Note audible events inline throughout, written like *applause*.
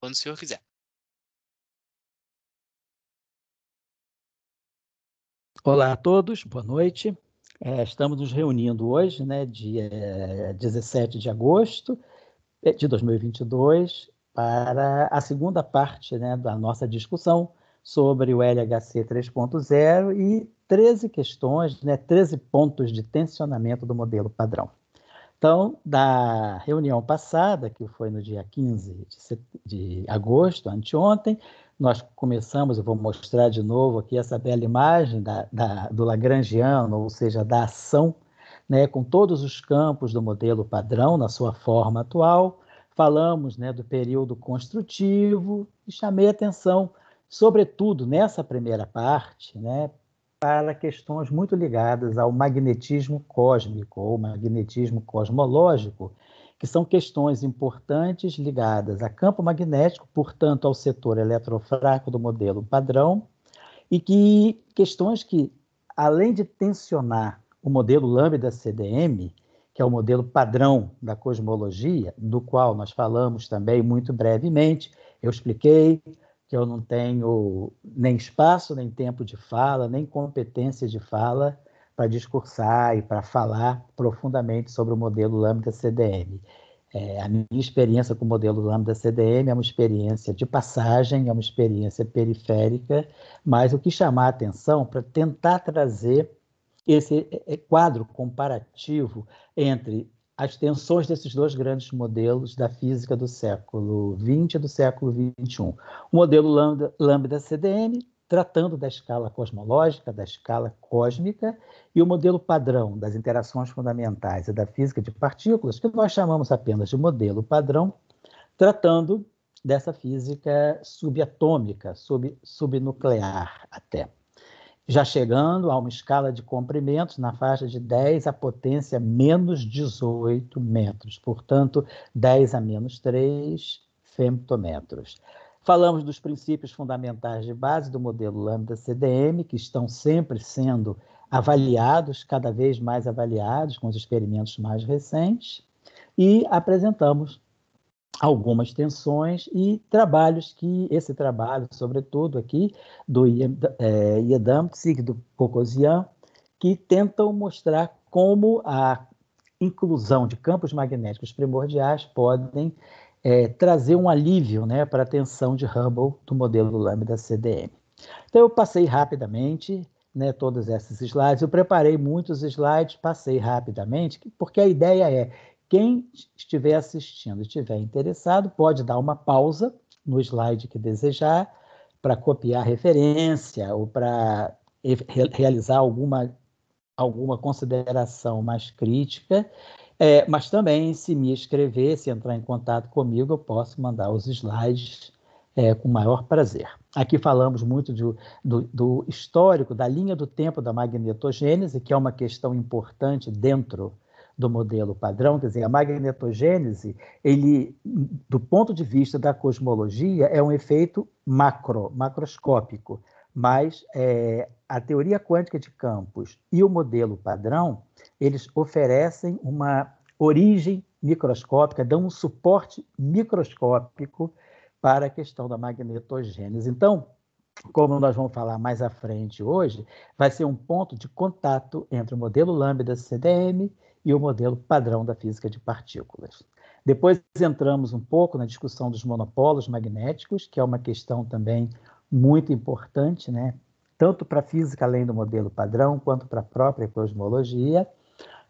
quando o senhor quiser. Olá a todos, boa noite. É, estamos nos reunindo hoje, né, dia 17 eh, de agosto eh, de 2022, para a segunda parte né, da nossa discussão sobre o LHC 3.0 e 13 questões, né, 13 pontos de tensionamento do modelo padrão. Então, da reunião passada, que foi no dia 15 de, agosto, anteontem, nós começamos, eu vou mostrar de novo aqui essa bela imagem da, da, do Lagrangiano, ou seja, da ação, né, com todos os campos do modelo padrão na sua forma atual. Falamos né, do período construtivo e chamei atenção, sobretudo nessa primeira parte, né, para questões muito ligadas ao magnetismo cósmico ou magnetismo cosmológico, que são questões importantes ligadas a campo magnético, portanto, ao setor eletrofraco do modelo padrão, e que questões que, além de tensionar o modelo lambda CDM, que é o modelo padrão da cosmologia, do qual nós falamos também muito brevemente, eu expliquei que eu não tenho nem espaço, nem tempo de fala, nem competência de fala para discursar e para falar profundamente sobre o modelo Lambda CDM. É, a minha experiência com o modelo Lambda CDM é uma experiência de passagem, é uma experiência periférica, mas o que chamar a atenção para tentar trazer esse é, é, quadro comparativo entre as tensões desses dois grandes modelos da física do século XX e do século XXI. O modelo lambda, lambda CDM, tratando da escala cosmológica, da escala cósmica, e o modelo padrão das interações fundamentais e da física de partículas, que nós chamamos apenas de modelo padrão, tratando dessa física subatômica, sub, subnuclear até já chegando a uma escala de comprimentos na faixa de 10 a potência menos 18 metros, portanto, 10 a menos 3 femtometros. Falamos dos princípios fundamentais de base do modelo Lambda CDM, que estão sempre sendo avaliados, cada vez mais avaliados com os experimentos mais recentes, e apresentamos algumas tensões e trabalhos que esse trabalho, sobretudo aqui do é, do Cocosian, que tentam mostrar como a inclusão de campos magnéticos primordiais podem é, trazer um alívio né, para a tensão de Hubble do modelo lambda CDM. Então eu passei rapidamente né, todos esses slides, eu preparei muitos slides, passei rapidamente, porque a ideia é quem estiver assistindo e estiver interessado, pode dar uma pausa no slide que desejar para copiar referência ou para realizar alguma, alguma consideração mais crítica. É, mas também, se me escrever, se entrar em contato comigo, eu posso mandar os slides é, com maior prazer. Aqui falamos muito de, do, do histórico, da linha do tempo da magnetogênese, que é uma questão importante dentro do modelo padrão, quer dizer, a magnetogênese, ele, do ponto de vista da cosmologia, é um efeito macro, macroscópico, mas é, a teoria quântica de campos e o modelo padrão, eles oferecem uma origem microscópica, dão um suporte microscópico para a questão da magnetogênese. Então, como nós vamos falar mais à frente hoje, vai ser um ponto de contato entre o modelo lambda CDM e o modelo padrão da física de partículas. Depois entramos um pouco na discussão dos monopólos magnéticos, que é uma questão também muito importante, né? tanto para a física além do modelo padrão, quanto para a própria cosmologia.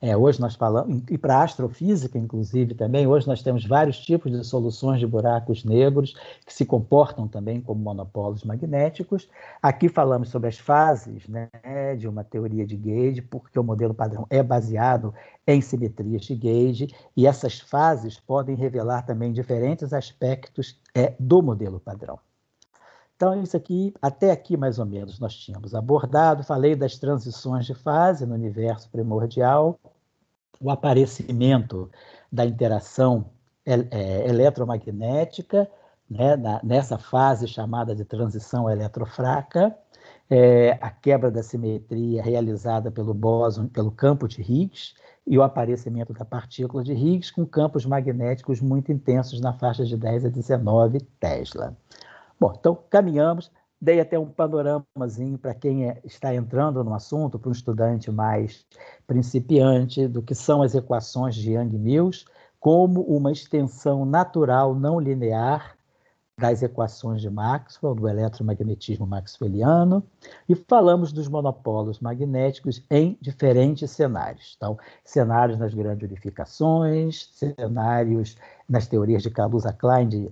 É, hoje nós falamos, e para a astrofísica, inclusive, também, hoje nós temos vários tipos de soluções de buracos negros que se comportam também como monopólos magnéticos. Aqui falamos sobre as fases né, de uma teoria de gauge, porque o modelo padrão é baseado em simetrias de gauge, e essas fases podem revelar também diferentes aspectos é, do modelo padrão. Então, isso aqui, até aqui mais ou menos, nós tínhamos abordado, falei das transições de fase no universo primordial, o aparecimento da interação é, é, eletromagnética, né, nessa fase chamada de transição eletrofraca, é, a quebra da simetria realizada pelo bóson, pelo campo de Higgs, e o aparecimento da partícula de Higgs com campos magnéticos muito intensos na faixa de 10 a 19 Tesla. Bom, então caminhamos, dei até um panoramazinho para quem é, está entrando no assunto, para um estudante mais principiante, do que são as equações de Young-Mills, como uma extensão natural não linear das equações de Maxwell, do eletromagnetismo maxwelliano, e falamos dos monopólios magnéticos em diferentes cenários. Então, cenários nas grandes unificações, cenários nas teorias de Kaluza-Klein de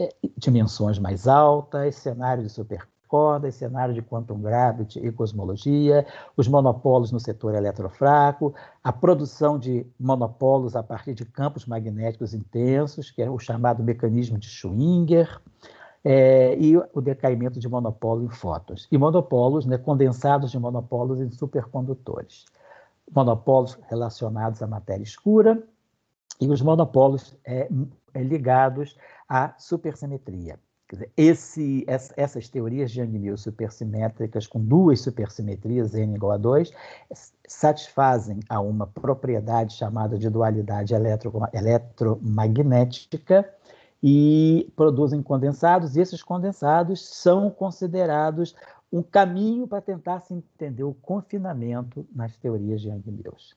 é, dimensões mais altas, cenário de supercordas, cenário de quantum gravity e cosmologia, os monopólios no setor eletrofraco, a produção de monopólios a partir de campos magnéticos intensos, que é o chamado mecanismo de Schwinger, é, e o decaimento de monopólio em fótons. E monopólios, né, condensados de monopólios em supercondutores. Monopólios relacionados à matéria escura e os monopólios é, é, ligados a supersimetria. Dizer, esse, essas teorias de yang mills supersimétricas com duas supersimetrias, n igual a 2, satisfazem a uma propriedade chamada de dualidade eletromagnética e produzem condensados, e esses condensados são considerados um caminho para tentar se entender o confinamento nas teorias de yang mills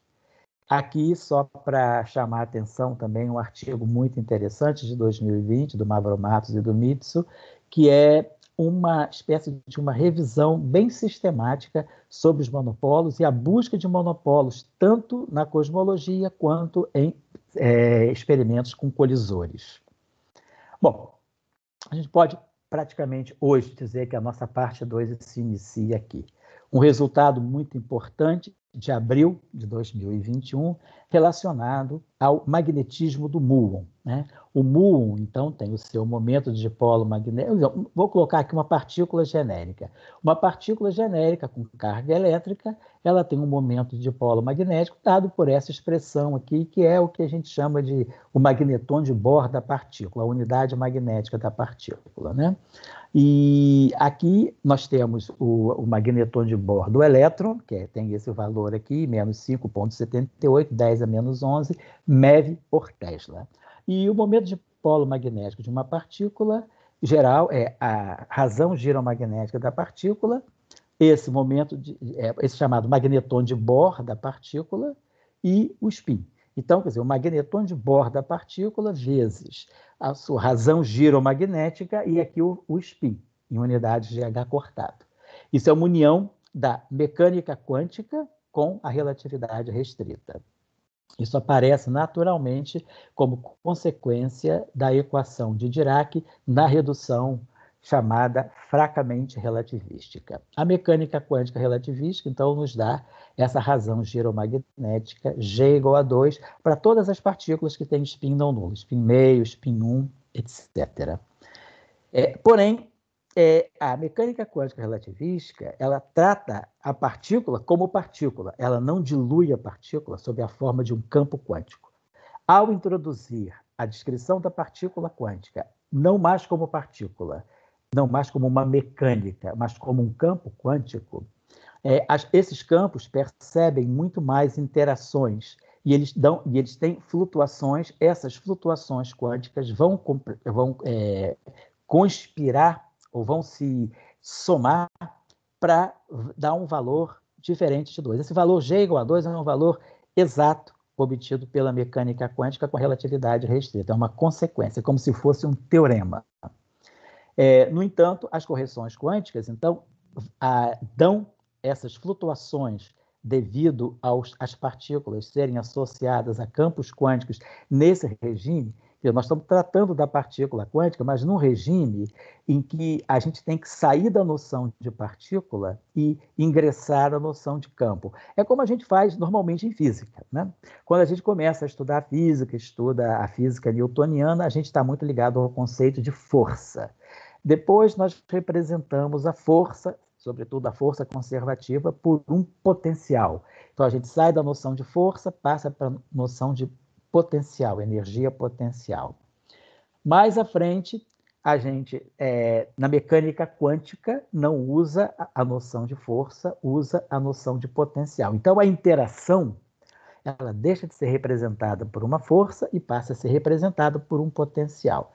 Aqui, só para chamar a atenção também, um artigo muito interessante de 2020, do Mavromatos e do Mitsu, que é uma espécie de uma revisão bem sistemática sobre os monopolos e a busca de monopolos, tanto na cosmologia quanto em é, experimentos com colisores. Bom, a gente pode praticamente hoje dizer que a nossa parte 2 se inicia aqui. Um resultado muito importante de abril de 2021, relacionado ao magnetismo do muon, né? O muon, então, tem o seu momento de dipolo magnético. Vou colocar aqui uma partícula genérica. Uma partícula genérica com carga elétrica, ela tem um momento de dipolo magnético dado por essa expressão aqui, que é o que a gente chama de o magneton de Bohr da partícula, a unidade magnética da partícula. Né? E aqui nós temos o, o magneton de Bohr do elétron, que é, tem esse valor aqui, menos 5,78, 10 a menos 11, MeV por Tesla. E o momento de polo magnético de uma partícula geral é a razão giromagnética da partícula, esse momento de, é, esse chamado magneton de Bohr da partícula e o spin. Então, quer dizer, o magneton de Bohr da partícula vezes a sua razão giromagnética e aqui o, o spin, em unidades de H cortado. Isso é uma união da mecânica quântica com a relatividade restrita. Isso aparece naturalmente como consequência da equação de Dirac na redução chamada fracamente relativística. A mecânica quântica relativística, então, nos dá essa razão giromagnética G igual a 2 para todas as partículas que têm spin não nulo, spin meio, spin 1, etc. É, porém, é, a mecânica quântica relativística ela trata a partícula como partícula, ela não dilui a partícula sob a forma de um campo quântico. Ao introduzir a descrição da partícula quântica, não mais como partícula, não mais como uma mecânica, mas como um campo quântico, é, as, esses campos percebem muito mais interações e eles dão e eles têm flutuações. Essas flutuações quânticas vão, vão é, conspirar ou vão se somar para dar um valor diferente de 2. Esse valor G igual a 2 é um valor exato obtido pela mecânica quântica com relatividade restrita. É uma consequência, como se fosse um teorema. É, no entanto, as correções quânticas, então, a, dão essas flutuações devido às partículas serem associadas a campos quânticos nesse regime, nós estamos tratando da partícula quântica, mas num regime em que a gente tem que sair da noção de partícula e ingressar à noção de campo. É como a gente faz normalmente em física. Né? Quando a gente começa a estudar a física, estuda a física newtoniana, a gente está muito ligado ao conceito de força. Depois nós representamos a força sobretudo a força conservativa, por um potencial. Então a gente sai da noção de força, passa para a noção de potencial, energia potencial. Mais à frente, a gente, é, na mecânica quântica, não usa a noção de força, usa a noção de potencial. Então, a interação ela deixa de ser representada por uma força e passa a ser representada por um potencial.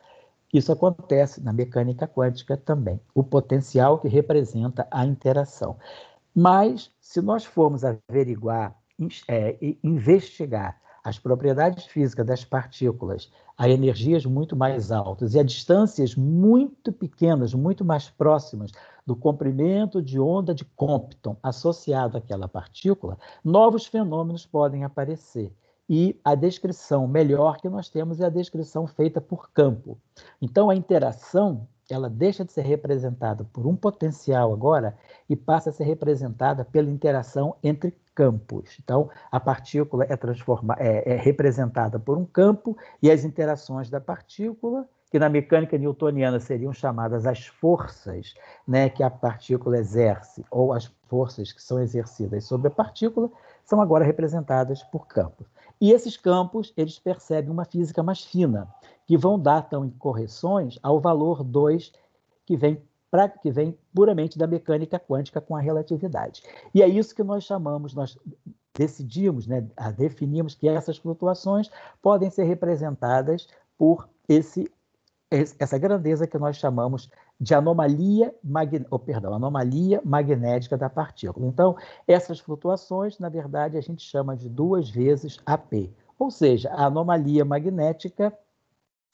Isso acontece na mecânica quântica também, o potencial que representa a interação. Mas, se nós formos averiguar, é, investigar as propriedades físicas das partículas a energias muito mais altas e a distâncias muito pequenas, muito mais próximas do comprimento de onda de Compton associado àquela partícula, novos fenômenos podem aparecer. E a descrição melhor que nós temos é a descrição feita por campo. Então, a interação ela deixa de ser representada por um potencial agora e passa a ser representada pela interação entre campos. Então, a partícula é, transforma, é, é representada por um campo e as interações da partícula, que na mecânica newtoniana seriam chamadas as forças né, que a partícula exerce, ou as forças que são exercidas sobre a partícula, são agora representadas por campos. E esses campos, eles percebem uma física mais fina, que vão dar, então, correções ao valor 2 que vem pra, que vem puramente da mecânica quântica com a relatividade. E é isso que nós chamamos, nós decidimos, né, definimos que essas flutuações podem ser representadas por esse essa grandeza que nós chamamos de anomalia, magn oh, perdão, anomalia magnética da partícula. Então, essas flutuações, na verdade, a gente chama de duas vezes AP, ou seja, a anomalia magnética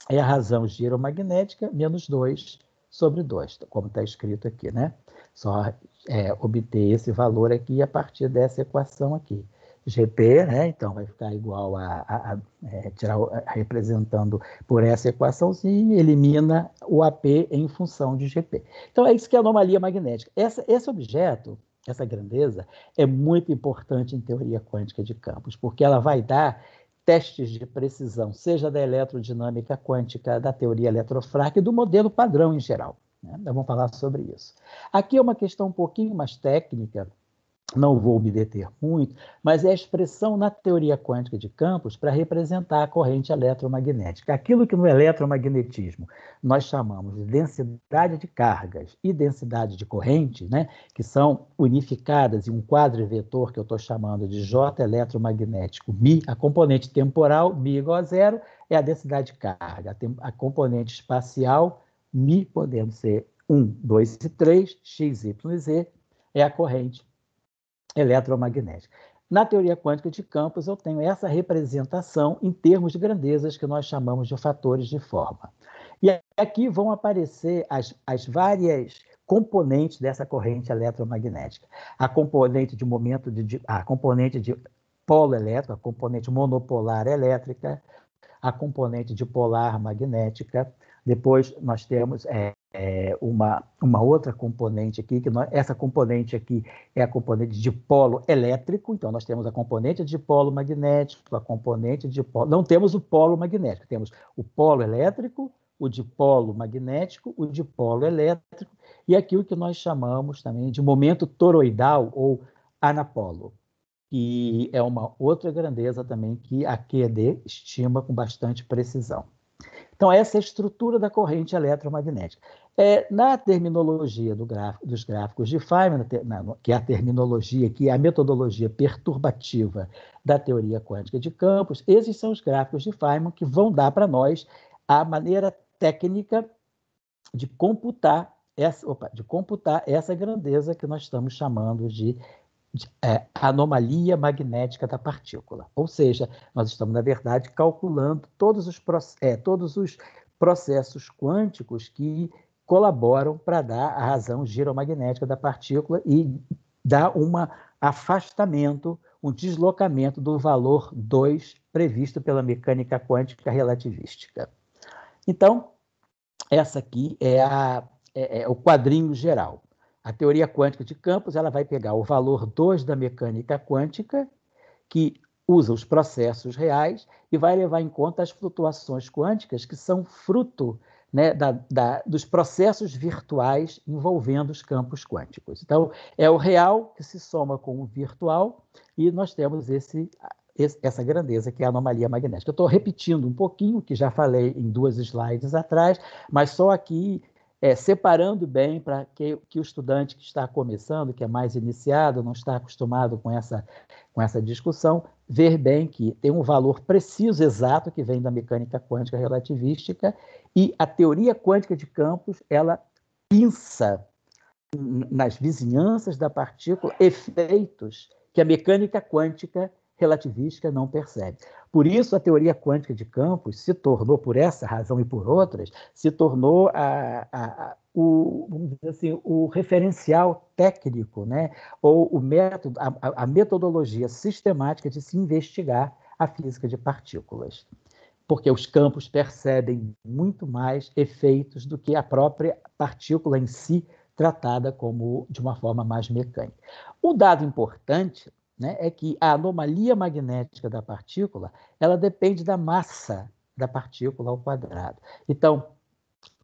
é a razão giromagnética menos 2 sobre 2, como está escrito aqui, né? Só é, obter esse valor aqui a partir dessa equação aqui. GP, né? Então vai ficar igual a, a, a é, tirar, a, representando por essa equaçãozinha, elimina o AP em função de GP. Então é isso que é anomalia magnética. Essa, esse objeto, essa grandeza, é muito importante em teoria quântica de campos, porque ela vai dar testes de precisão, seja da eletrodinâmica quântica, da teoria eletrofraca e do modelo padrão em geral. Né? vamos falar sobre isso. Aqui é uma questão um pouquinho mais técnica, não vou me deter muito, mas é a expressão na teoria quântica de campos para representar a corrente eletromagnética. Aquilo que no eletromagnetismo nós chamamos de densidade de cargas e densidade de correntes, né, que são unificadas em um quadro vetor que eu estou chamando de J eletromagnético Mi, a componente temporal mi igual a zero é a densidade de carga, a, a componente espacial mi, podendo ser 1, 2 e 3, x, y e z, é a corrente eletromagnética. Na teoria quântica de campos, eu tenho essa representação em termos de grandezas que nós chamamos de fatores de forma. E aqui vão aparecer as, as várias componentes dessa corrente eletromagnética. A componente de momento de, a componente de polo elétrico, a componente monopolar elétrica, a componente dipolar magnética. Depois nós temos é, é, uma, uma outra componente aqui, que nós, essa componente aqui é a componente de polo elétrico, então nós temos a componente de polo magnético, a componente de polo. Não temos o polo magnético, temos o polo elétrico, o dipolo magnético, o dipolo elétrico e aquilo que nós chamamos também de momento toroidal ou anapolo, que é uma outra grandeza também que a QED estima com bastante precisão. Então, essa é a estrutura da corrente eletromagnética. É, na terminologia do gráfico, dos gráficos de Feynman, na, que é a terminologia, que é a metodologia perturbativa da teoria quântica de campos, esses são os gráficos de Feynman que vão dar para nós a maneira técnica de computar essa, opa, de computar essa grandeza que nós estamos chamando de, de é, anomalia magnética da partícula. Ou seja, nós estamos, na verdade, calculando todos os, é, todos os processos quânticos que colaboram para dar a razão giromagnética da partícula e dar um afastamento, um deslocamento do valor 2 previsto pela mecânica quântica relativística. Então, essa aqui é, a, é, é o quadrinho geral. A teoria quântica de campos ela vai pegar o valor 2 da mecânica quântica, que usa os processos reais, e vai levar em conta as flutuações quânticas que são fruto né, da, da, dos processos virtuais envolvendo os campos quânticos. Então, é o real que se soma com o virtual e nós temos esse, esse, essa grandeza que é a anomalia magnética. Eu estou repetindo um pouquinho, o que já falei em duas slides atrás, mas só aqui é, separando bem para que, que, o estudante que está começando, que é mais iniciado, não está acostumado com essa, com essa discussão, ver bem que tem um valor preciso, exato, que vem da mecânica quântica relativística, e a teoria quântica de campos, ela pinça nas vizinhanças da partícula efeitos que a mecânica quântica relativística não percebe. Por isso, a teoria quântica de campos se tornou, por essa razão e por outras, se tornou a, a, a, o, assim, o referencial técnico, né? ou o método, a, a metodologia sistemática de se investigar a física de partículas porque os campos percebem muito mais efeitos do que a própria partícula em si tratada como de uma forma mais mecânica. O dado importante né, é que a anomalia magnética da partícula ela depende da massa da partícula ao quadrado. Então,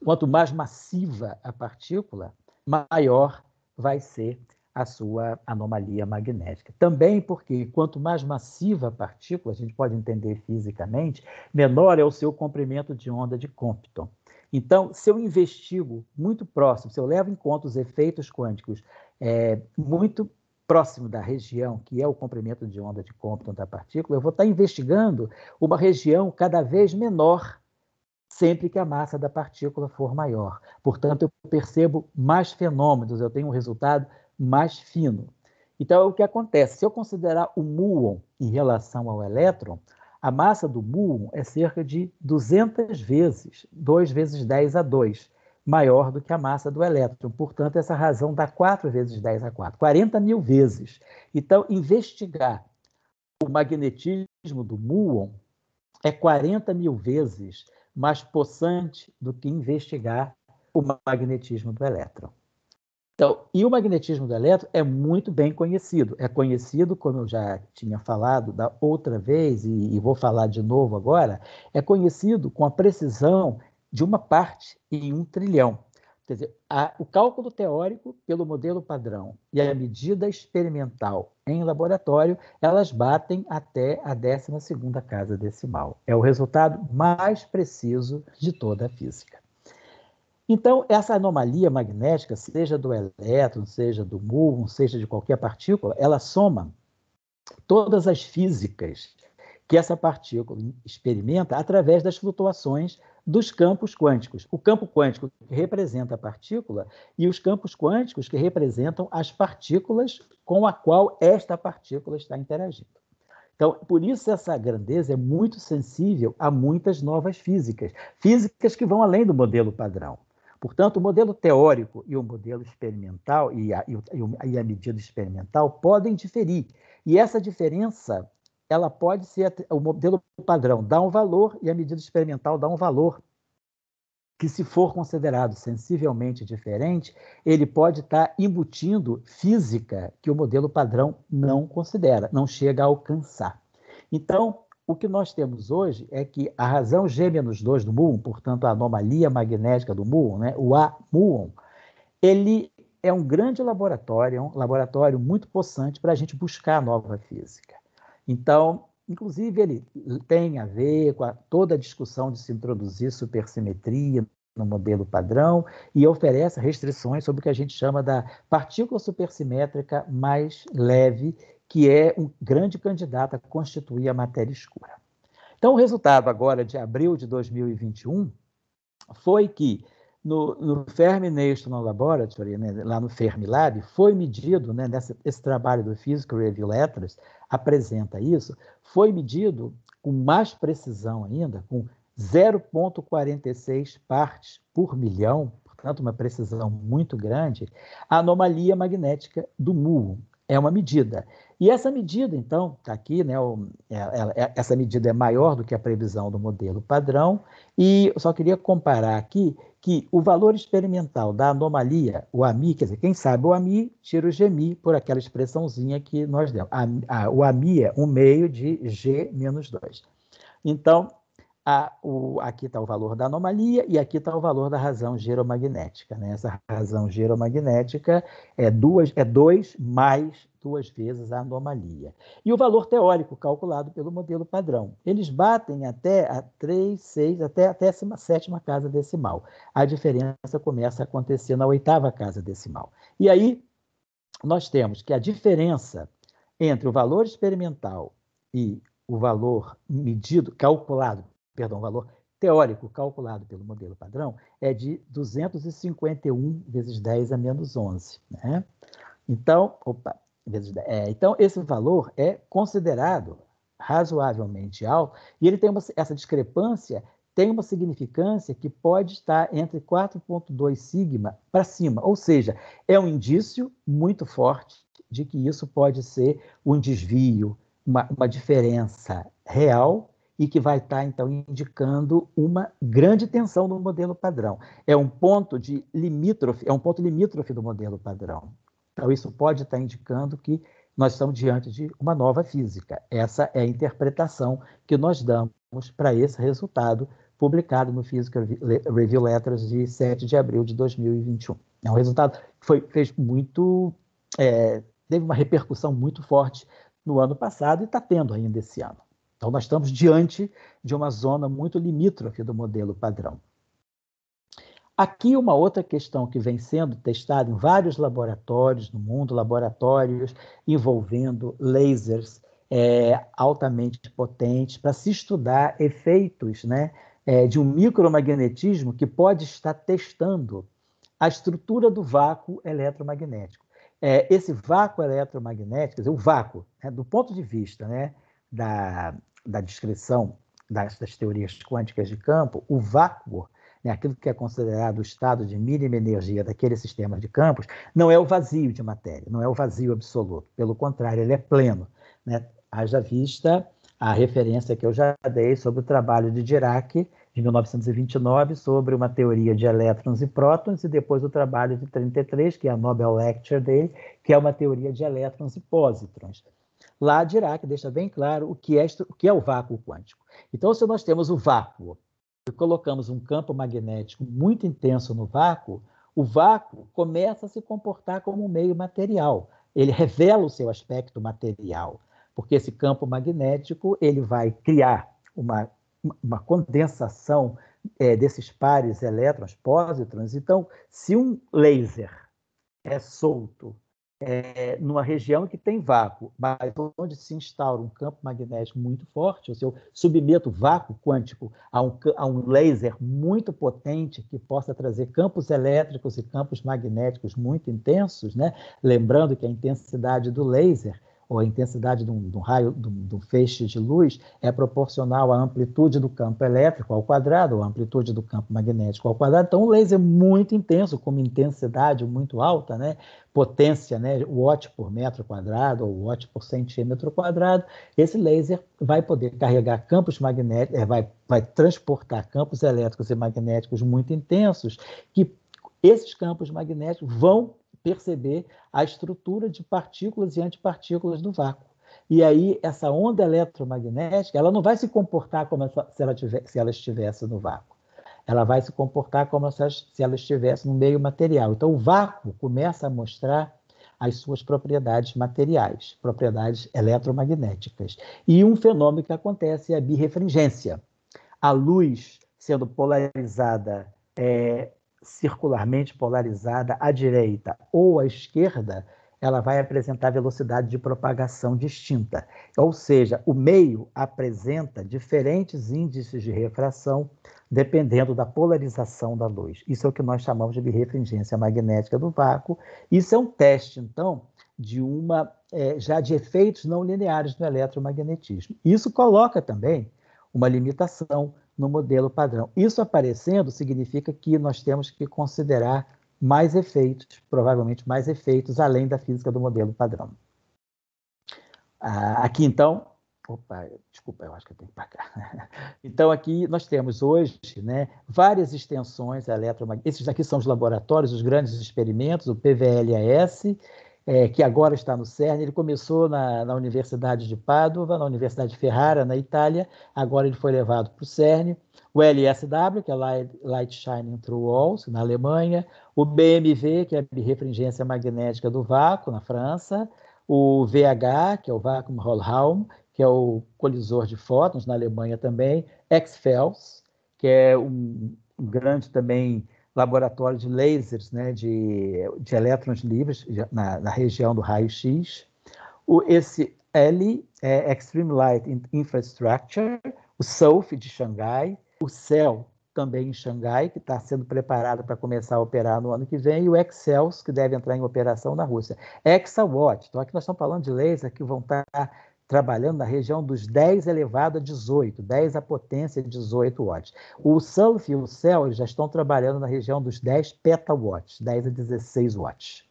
quanto mais massiva a partícula, maior vai ser a sua anomalia magnética. Também porque quanto mais massiva a partícula, a gente pode entender fisicamente, menor é o seu comprimento de onda de Compton. Então, se eu investigo muito próximo, se eu levo em conta os efeitos quânticos é, muito próximo da região, que é o comprimento de onda de Compton da partícula, eu vou estar investigando uma região cada vez menor sempre que a massa da partícula for maior. Portanto, eu percebo mais fenômenos, eu tenho um resultado mais fino. Então, é o que acontece? Se eu considerar o muon em relação ao elétron, a massa do muon é cerca de 200 vezes, 2 vezes 10 a 2 maior do que a massa do elétron. Portanto, essa razão dá 4 vezes 10 a 4, 40 mil vezes. Então, investigar o magnetismo do muon é 40 mil vezes mais possante do que investigar o magnetismo do elétron. Então, e o magnetismo do elétron é muito bem conhecido. É conhecido, como eu já tinha falado da outra vez, e, e vou falar de novo agora, é conhecido com a precisão de uma parte em um trilhão. Quer dizer, a, o cálculo teórico pelo modelo padrão e a medida experimental em laboratório, elas batem até a 12 casa decimal. É o resultado mais preciso de toda a física. Então, essa anomalia magnética, seja do elétron, seja do muon, seja de qualquer partícula, ela soma todas as físicas que essa partícula experimenta através das flutuações dos campos quânticos. O campo quântico que representa a partícula e os campos quânticos que representam as partículas com a qual esta partícula está interagindo. Então, por isso essa grandeza é muito sensível a muitas novas físicas, físicas que vão além do modelo padrão. Portanto, o modelo teórico e o modelo experimental e a, e a medida experimental podem diferir. E essa diferença ela pode ser o modelo padrão dá um valor e a medida experimental dá um valor que se for considerado sensivelmente diferente, ele pode estar tá embutindo física que o modelo padrão não considera, não chega a alcançar. Então, o que nós temos hoje é que a razão G menos 2 do muon, portanto a anomalia magnética do muon, né, o A muon, ele é um grande laboratório, é um laboratório muito possante para a gente buscar a nova física. Então, inclusive, ele tem a ver com a, toda a discussão de se introduzir supersimetria no modelo padrão e oferece restrições sobre o que a gente chama da partícula supersimétrica mais leve, que é um grande candidato a constituir a matéria escura. Então, o resultado agora de abril de 2021 foi que no, no Fermi National Laboratory, né, lá no Fermilab, foi medido, né, esse trabalho do físico Review Letters, apresenta isso, foi medido com mais precisão ainda, com 0,46 partes por milhão, portanto, uma precisão muito grande, a anomalia magnética do muon é uma medida. E essa medida, então, está aqui, né, o, é, é, é, essa medida é maior do que a previsão do modelo padrão, e eu só queria comparar aqui que o valor experimental da anomalia, o AMI, quer dizer, quem sabe o AMI, tira o GMI por aquela expressãozinha que nós demos. A, a, o AMI é um meio de G menos 2. Então, a, o, aqui está o valor da anomalia e aqui está o valor da razão geromagnética. Né? Essa razão geromagnética é 2 é dois mais duas vezes a anomalia. E o valor teórico calculado pelo modelo padrão. Eles batem até a 3, 6, até a sétima casa decimal. A diferença começa a acontecer na oitava casa decimal. E aí nós temos que a diferença entre o valor experimental e o valor medido, calculado perdão, o valor teórico calculado pelo modelo padrão é de 251 vezes 10 a menos 11. Né? Então, opa, é, então, esse valor é considerado razoavelmente alto e ele tem uma, essa discrepância tem uma significância que pode estar entre 4,2 sigma para cima, ou seja, é um indício muito forte de que isso pode ser um desvio, uma, uma diferença real e que vai estar, tá, então, indicando uma grande tensão no modelo padrão. É um ponto de limítrofe, é um ponto limítrofe do modelo padrão. Então, isso pode estar tá indicando que nós estamos diante de uma nova física. Essa é a interpretação que nós damos para esse resultado publicado no Physical Review Letters de 7 de abril de 2021. É um resultado que foi, fez muito, é, teve uma repercussão muito forte no ano passado e está tendo ainda esse ano. Então, nós estamos diante de uma zona muito limítrofe do modelo padrão. Aqui, uma outra questão que vem sendo testada em vários laboratórios no mundo laboratórios envolvendo lasers é, altamente potentes para se estudar efeitos né, é, de um micromagnetismo que pode estar testando a estrutura do vácuo eletromagnético. É, esse vácuo eletromagnético, quer dizer, o vácuo, né, do ponto de vista né, da, da descrição das, das teorias quânticas de campo, o vácuo, né, aquilo que é considerado o estado de mínima energia daquele sistema de campos, não é o vazio de matéria, não é o vazio absoluto. Pelo contrário, ele é pleno. Né? Haja vista a referência que eu já dei sobre o trabalho de Dirac, de 1929, sobre uma teoria de elétrons e prótons, e depois o trabalho de 33, que é a Nobel Lecture dele, que é uma teoria de elétrons e pósitrons lá Dirac deixa bem claro o que é, o, que é o vácuo quântico. Então, se nós temos o vácuo e colocamos um campo magnético muito intenso no vácuo, o vácuo começa a se comportar como um meio material. Ele revela o seu aspecto material, porque esse campo magnético ele vai criar uma, uma condensação é, desses pares elétrons, pósitrons. Então, se um laser é solto é, numa região que tem vácuo, mas onde se instaura um campo magnético muito forte, ou seja, eu submeto vácuo quântico a um, a um laser muito potente que possa trazer campos elétricos e campos magnéticos muito intensos, né? lembrando que a intensidade do laser ou a intensidade de um, de um raio, de um, de um, feixe de luz, é proporcional à amplitude do campo elétrico ao quadrado, ou à amplitude do campo magnético ao quadrado. Então, um laser é muito intenso, com uma intensidade muito alta, né? potência, né? watt por metro quadrado, ou watt por centímetro quadrado, esse laser vai poder carregar campos magnéticos, é, vai, vai transportar campos elétricos e magnéticos muito intensos, que esses campos magnéticos vão perceber a estrutura de partículas e antipartículas do vácuo. E aí, essa onda eletromagnética, ela não vai se comportar como se, ela tiver, se ela estivesse no vácuo. Ela vai se comportar como se ela, se ela estivesse no meio material. Então, o vácuo começa a mostrar as suas propriedades materiais, propriedades eletromagnéticas. E um fenômeno que acontece é a birrefringência. A luz sendo polarizada é, circularmente polarizada à direita ou à esquerda, ela vai apresentar velocidade de propagação distinta. Ou seja, o meio apresenta diferentes índices de refração dependendo da polarização da luz. Isso é o que nós chamamos de birefringência magnética do vácuo. Isso é um teste, então, de uma é, já de efeitos não lineares no eletromagnetismo. Isso coloca também uma limitação no modelo padrão. Isso aparecendo significa que nós temos que considerar mais efeitos, provavelmente mais efeitos, além da física do modelo padrão. Ah, aqui, então, Opa, desculpa, eu acho que eu tenho que pagar. *laughs* Então, aqui nós temos hoje né, várias extensões eletromagnéticas. Esses aqui são os laboratórios, os grandes experimentos, o PVLAS é, que agora está no CERN, ele começou na, na Universidade de Padova, na Universidade de Ferrara, na Itália, agora ele foi levado para o CERN, o LSW, que é Light, Light Shining Through Walls, na Alemanha, o BMV, que é a birrefringência magnética do vácuo, na França, o VH, que é o Vacuum Hallholm, que é o colisor de fótons, na Alemanha também, ExFELs, fels que é um grande também laboratório de lasers, né, de, de elétrons livres na, na região do raio-x. O, esse L é Extreme Light Infrastructure, o SOF de Xangai, o CEL também em Xangai, que está sendo preparado para começar a operar no ano que vem, e o Excels, que deve entrar em operação na Rússia. Exawatt, então aqui nós estamos falando de lasers que vão estar tá trabalhando na região dos 10 elevado a 18, 10 a potência 18 watts. O Sulf e o Cell já estão trabalhando na região dos 10 petawatts, 10 a 16 watts.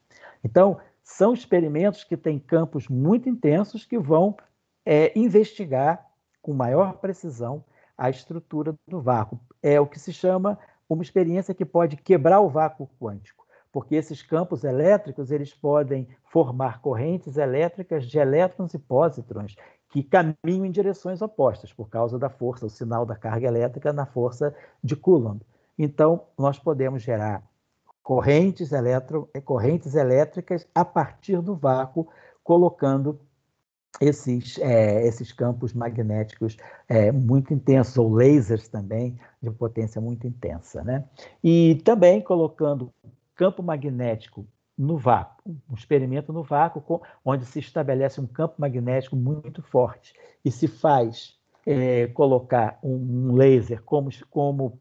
Então, são experimentos que têm campos muito intensos que vão é, investigar com maior precisão a estrutura do vácuo. É o que se chama uma experiência que pode quebrar o vácuo quântico porque esses campos elétricos eles podem formar correntes elétricas de elétrons e pósitrons que caminham em direções opostas por causa da força, o sinal da carga elétrica na força de Coulomb. Então, nós podemos gerar correntes, eletro, eh, correntes elétricas a partir do vácuo, colocando esses, é, esses campos magnéticos é, muito intensos, ou lasers também, de potência muito intensa. Né? E também colocando campo magnético no vácuo, um experimento no vácuo, onde se estabelece um campo magnético muito forte e se faz é, colocar um laser como, como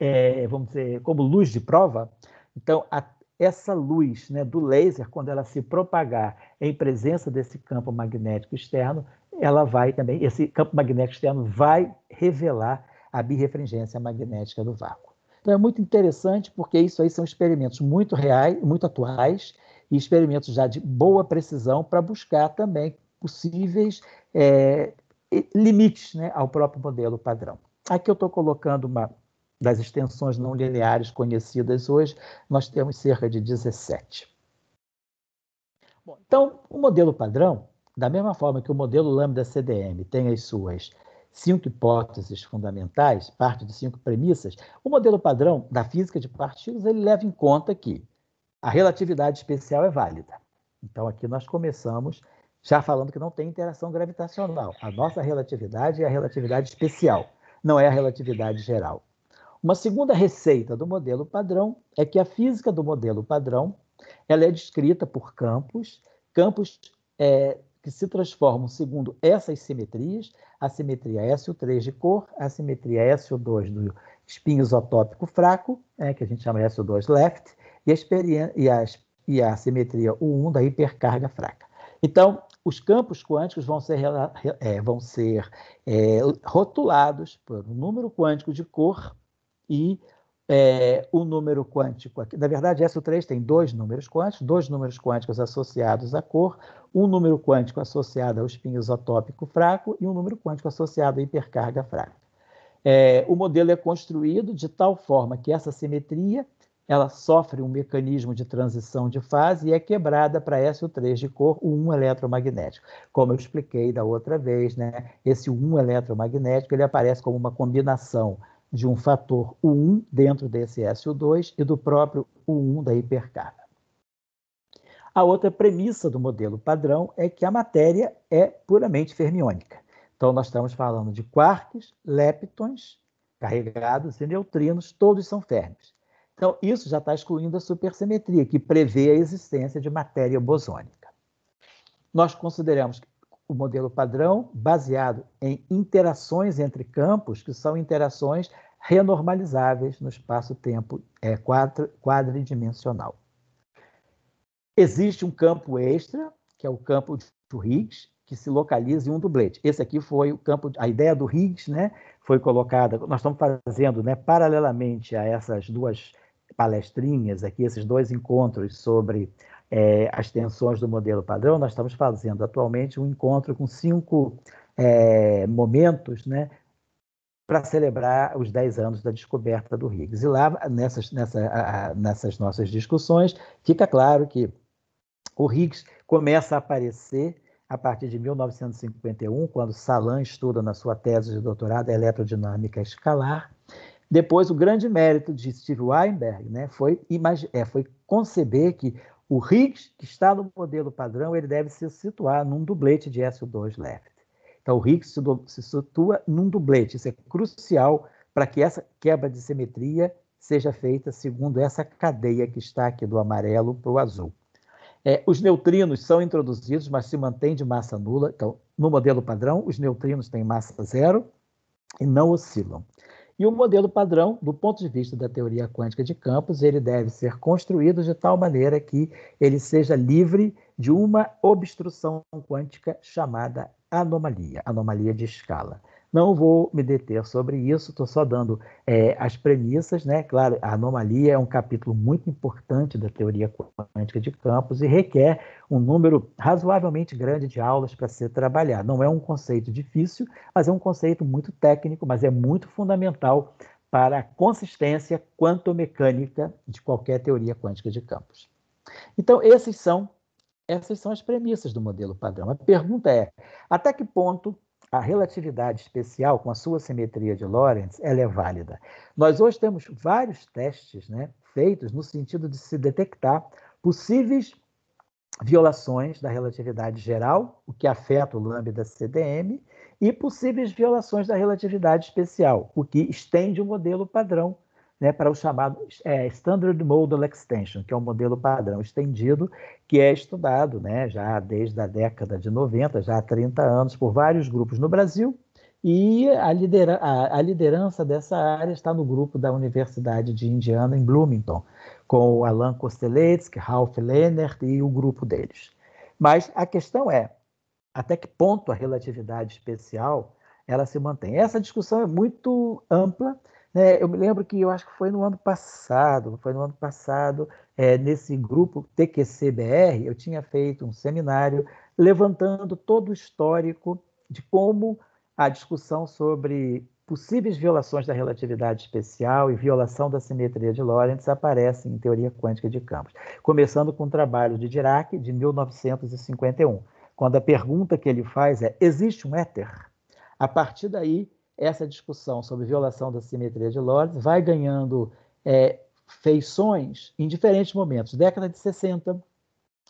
é, vamos dizer, como luz de prova. Então, a, essa luz né, do laser, quando ela se propagar em presença desse campo magnético externo, ela vai também, esse campo magnético externo vai revelar a birefringência magnética do vácuo. Então é muito interessante porque isso aí são experimentos muito reais, muito atuais e experimentos já de boa precisão para buscar também possíveis é, limites né, ao próprio modelo padrão. Aqui eu estou colocando uma das extensões não lineares conhecidas hoje, nós temos cerca de 17. Bom, então, o modelo padrão, da mesma forma que o modelo lambda CDM tem as suas cinco hipóteses fundamentais, parte de cinco premissas, o modelo padrão da física de partículas ele leva em conta que a relatividade especial é válida. Então, aqui nós começamos já falando que não tem interação gravitacional. A nossa relatividade é a relatividade especial, não é a relatividade geral. Uma segunda receita do modelo padrão é que a física do modelo padrão ela é descrita por campos, campos é, que se transformam segundo essas simetrias, a simetria SO3 de cor, a simetria SO2 do espinho isotópico fraco, né, que a gente chama SO2 left, e a, e a, e a simetria U1 da hipercarga fraca. Então, os campos quânticos vão ser, é, vão ser é, rotulados por um número quântico de cor e é, o número quântico aqui. Na verdade, SO3 tem dois números quânticos, dois números quânticos associados à cor, um número quântico associado ao espinho isotópico fraco e um número quântico associado à hipercarga fraca. É, o modelo é construído de tal forma que essa simetria ela sofre um mecanismo de transição de fase e é quebrada para SO3 de cor, o 1 eletromagnético. Como eu expliquei da outra vez, né? esse 1 eletromagnético ele aparece como uma combinação de um fator U1 dentro desse su 2 e do próprio U1 da hipercarga. A outra premissa do modelo padrão é que a matéria é puramente fermiônica. Então, nós estamos falando de quarks, leptons, carregados e neutrinos, todos são férmios. Então, isso já está excluindo a supersimetria, que prevê a existência de matéria bosônica. Nós consideramos que o modelo padrão baseado em interações entre campos, que são interações renormalizáveis no espaço-tempo é, quadridimensional. Existe um campo extra, que é o campo de Higgs, que se localiza em um dublete. Esse aqui foi o campo, a ideia do Higgs, né? Foi colocada, nós estamos fazendo, né, paralelamente a essas duas palestrinhas aqui, esses dois encontros sobre é, as tensões do modelo padrão, nós estamos fazendo atualmente um encontro com cinco é, momentos né, para celebrar os 10 anos da descoberta do Higgs. E lá, nessas, nessa, a, nessas nossas discussões, fica claro que o Higgs começa a aparecer a partir de 1951, quando Salan estuda na sua tese de doutorado a eletrodinâmica escalar. Depois, o grande mérito de Steve Weinberg né, foi, é, foi conceber que o Higgs, que está no modelo padrão, ele deve se situar num dublete de SO2 left. Então, o Higgs se situa num dublete. Isso é crucial para que essa quebra de simetria seja feita segundo essa cadeia que está aqui do amarelo para o azul. É, os neutrinos são introduzidos, mas se mantém de massa nula. Então, no modelo padrão, os neutrinos têm massa zero e não oscilam. E o modelo padrão, do ponto de vista da teoria quântica de campos, ele deve ser construído de tal maneira que ele seja livre de uma obstrução quântica chamada anomalia, anomalia de escala. Não vou me deter sobre isso, estou só dando é, as premissas, né? Claro, a anomalia é um capítulo muito importante da teoria quântica de campos e requer um número razoavelmente grande de aulas para ser trabalhado. Não é um conceito difícil, mas é um conceito muito técnico, mas é muito fundamental para a consistência quantomecânica de qualquer teoria quântica de campos. Então, esses são essas são as premissas do modelo padrão. A pergunta é: até que ponto a relatividade especial, com a sua simetria de Lorentz, ela é válida. Nós hoje temos vários testes né, feitos no sentido de se detectar possíveis violações da relatividade geral, o que afeta o lambda CDM, e possíveis violações da relatividade especial, o que estende o modelo padrão né, para o chamado é, Standard Model Extension, que é um modelo padrão estendido, que é estudado né, já desde a década de 90, já há 30 anos, por vários grupos no Brasil, e a, lidera a, a liderança dessa área está no grupo da Universidade de Indiana, em Bloomington, com o Alan Kosteletsky, Ralph Lehnert e o grupo deles. Mas a questão é, até que ponto a relatividade especial ela se mantém? Essa discussão é muito ampla né? Eu me lembro que eu acho que foi no ano passado, foi no ano passado, é, nesse grupo TQCBR, eu tinha feito um seminário levantando todo o histórico de como a discussão sobre possíveis violações da relatividade especial e violação da simetria de Lorentz aparecem em teoria quântica de campos, começando com o trabalho de Dirac de 1951, quando a pergunta que ele faz é: existe um éter? A partir daí, essa discussão sobre violação da simetria de Lorentz vai ganhando é, feições em diferentes momentos, década de 60,